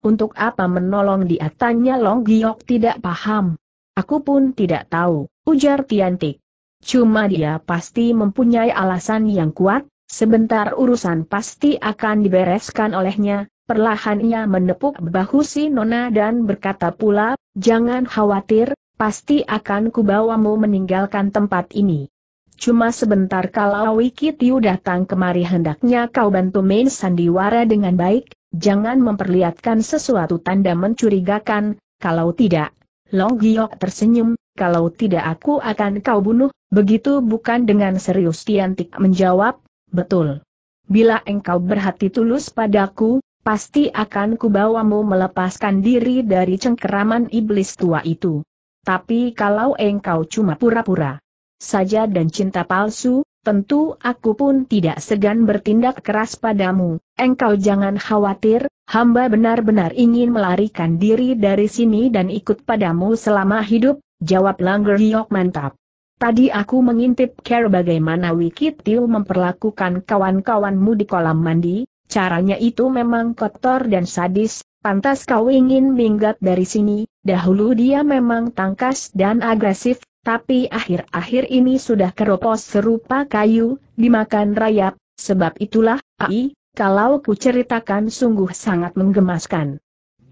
untuk apa menolong dia tanya Long Giok tidak paham. Aku pun tidak tahu, ujar Tiantik. Cuma dia pasti mempunyai alasan yang kuat, sebentar urusan pasti akan dibereskan olehnya, perlahan ia menepuk bahu si Nona dan berkata pula, jangan khawatir, pasti akan kubawamu meninggalkan tempat ini. Cuma sebentar kalau Wikitiu datang kemari hendaknya kau bantu main sandiwara dengan baik, jangan memperlihatkan sesuatu tanda mencurigakan, kalau tidak. Long Giok tersenyum, kalau tidak aku akan kau bunuh, begitu bukan dengan serius Tiantik menjawab, betul. Bila engkau berhati tulus padaku, pasti akan kubawamu melepaskan diri dari cengkeraman iblis tua itu. Tapi kalau engkau cuma pura-pura, saja dan cinta palsu, tentu aku pun tidak segan bertindak keras padamu, engkau jangan khawatir, hamba benar-benar ingin melarikan diri dari sini dan ikut padamu selama hidup, jawab Langger Yok mantap. Tadi aku mengintip care bagaimana Wikitil memperlakukan kawan-kawanmu di kolam mandi, caranya itu memang kotor dan sadis, pantas kau ingin minggat dari sini, dahulu dia memang tangkas dan agresif, tapi akhir-akhir ini sudah keropos serupa kayu, dimakan rayap, sebab itulah, ai, kalau ku ceritakan sungguh sangat menggemaskan.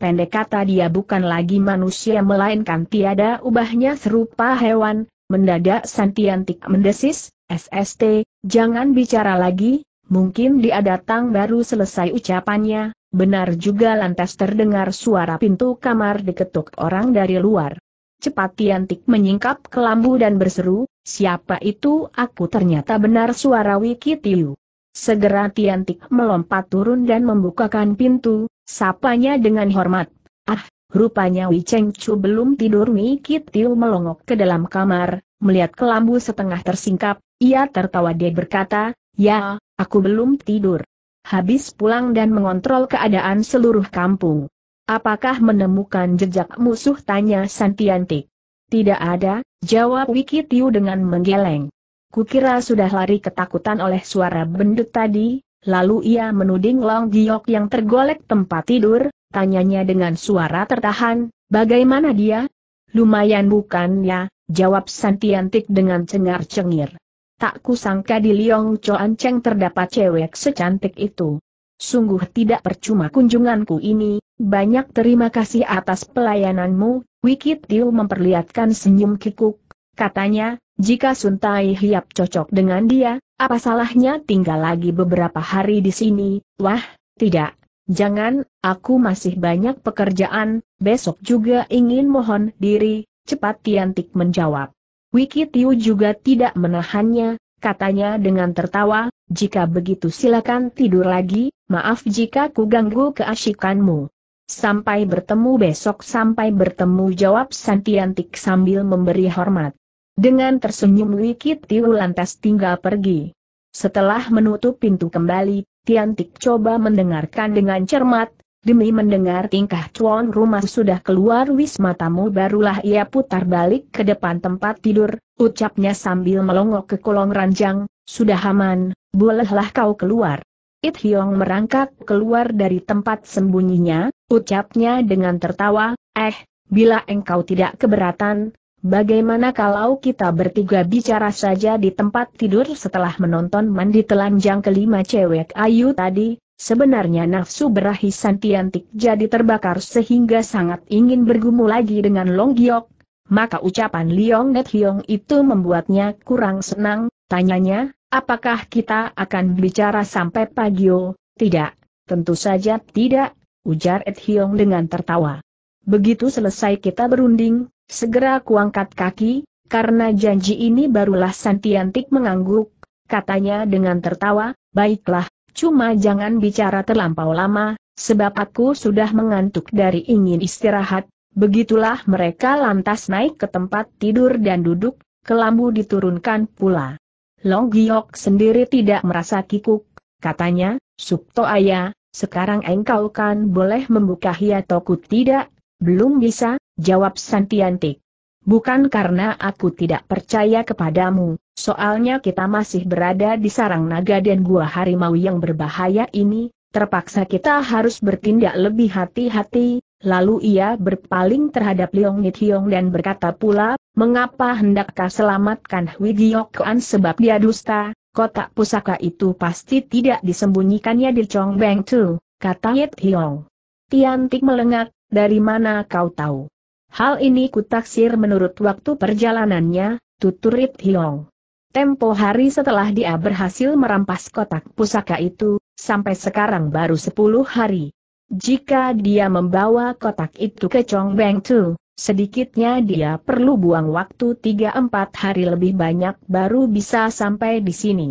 Pendek kata dia bukan lagi manusia melainkan tiada ubahnya serupa hewan, mendadak Santiantik mendesis, SST, jangan bicara lagi, mungkin dia datang baru selesai ucapannya, benar juga lantas terdengar suara pintu kamar diketuk orang dari luar. Cepat Tiantik menyingkap kelambu dan berseru, siapa itu aku ternyata benar suara Wikitiu. Segera Tiantik melompat turun dan membukakan pintu, sapanya dengan hormat. Ah, rupanya Wicheng Chu belum tidur Wikitiu melongok ke dalam kamar, melihat kelambu setengah tersingkap, ia tertawa dia berkata, ya, aku belum tidur. Habis pulang dan mengontrol keadaan seluruh kampung. Apakah menemukan jejak musuh? Tanya Santianti. Tidak ada, jawab Wiki dengan menggeleng. Kukira sudah lari ketakutan oleh suara bendut tadi, lalu ia menuding Long Giok yang tergolek tempat tidur, tanyanya dengan suara tertahan, bagaimana dia? Lumayan bukan ya, jawab Santiantik dengan cengar-cengir. Tak kusangka di Liong Choan Cheng terdapat cewek secantik itu. Sungguh tidak percuma kunjunganku ini, banyak terima kasih atas pelayananmu, Wikit Tiu memperlihatkan senyum kikuk. Katanya, jika Suntai Hiap cocok dengan dia, apa salahnya tinggal lagi beberapa hari di sini? Wah, tidak. Jangan, aku masih banyak pekerjaan, besok juga ingin mohon diri, cepat Tiantik menjawab. Tiu juga tidak menahannya, katanya dengan tertawa, jika begitu silakan tidur lagi, maaf jika ku ganggu keasyikanmu. Sampai bertemu besok sampai bertemu jawab Santiantik sambil memberi hormat. Dengan tersenyum Wiki Tiu lantas tinggal pergi. Setelah menutup pintu kembali, Tiantik coba mendengarkan dengan cermat, demi mendengar tingkah cuan rumah sudah keluar wisma tamu barulah ia putar balik ke depan tempat tidur, ucapnya sambil melongok ke kolong ranjang, sudah aman, bolehlah kau keluar. It Hyong merangkak keluar dari tempat sembunyinya, Ucapnya dengan tertawa, eh, bila engkau tidak keberatan, bagaimana kalau kita bertiga bicara saja di tempat tidur setelah menonton mandi telanjang kelima cewek ayu tadi, Sebenarnya nafsu berahi Santiantik jadi terbakar sehingga sangat ingin bergumul lagi dengan Long Giok. Maka ucapan Liong Net Hiong itu membuatnya kurang senang, tanyanya, apakah kita akan bicara sampai pagi? Oh? tidak, tentu saja tidak, ujar Ed Hiong dengan tertawa. Begitu selesai kita berunding, segera kuangkat kaki, karena janji ini barulah Santiantik mengangguk, katanya dengan tertawa, baiklah, cuma jangan bicara terlampau lama, sebab aku sudah mengantuk dari ingin istirahat, begitulah mereka lantas naik ke tempat tidur dan duduk, kelambu diturunkan pula. Long Giok sendiri tidak merasa kikuk, katanya, Subto ayah. Sekarang engkau kan boleh membuka hiatoku tidak? Belum bisa, jawab Santiantik. Bukan karena aku tidak percaya kepadamu, soalnya kita masih berada di sarang naga dan gua harimau yang berbahaya ini, terpaksa kita harus bertindak lebih hati-hati, Lalu ia berpaling terhadap Leong Nithiong dan berkata pula, mengapa hendakkah selamatkan Widiokuan sebab dia dusta, kotak pusaka itu pasti tidak disembunyikannya di Chongbang Tu, kata Yit Hiong. Tiantik melengak, dari mana kau tahu? Hal ini kutaksir menurut waktu perjalanannya, tutur Yit Hiong. Tempo hari setelah dia berhasil merampas kotak pusaka itu, sampai sekarang baru 10 hari. Jika dia membawa kotak itu ke Chongbang Tu, Sedikitnya dia perlu buang waktu 3-4 hari lebih banyak baru bisa sampai di sini.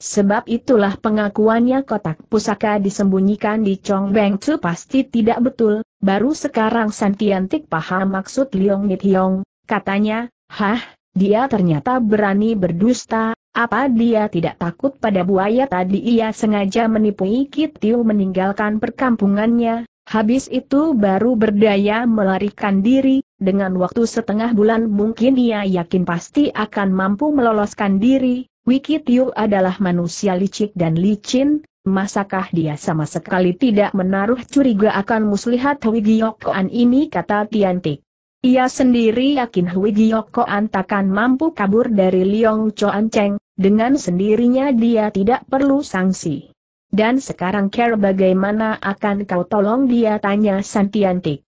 Sebab itulah pengakuannya kotak pusaka disembunyikan di Beng Tzu pasti tidak betul, baru sekarang Santiantik paham maksud Liong Mit Hiong, katanya, hah, dia ternyata berani berdusta, apa dia tidak takut pada buaya tadi ia sengaja menipu Tiu meninggalkan perkampungannya, Habis itu baru berdaya melarikan diri, dengan waktu setengah bulan mungkin ia yakin pasti akan mampu meloloskan diri, Wiki adalah manusia licik dan licin, masakah dia sama sekali tidak menaruh curiga akan muslihat Hui Giyokkoan ini kata Tiantik. Ia sendiri yakin Hui Giyokkoan takkan mampu kabur dari Liong Choan Cheng, dengan sendirinya dia tidak perlu sanksi. Dan sekarang care bagaimana akan kau tolong dia tanya Santiantik.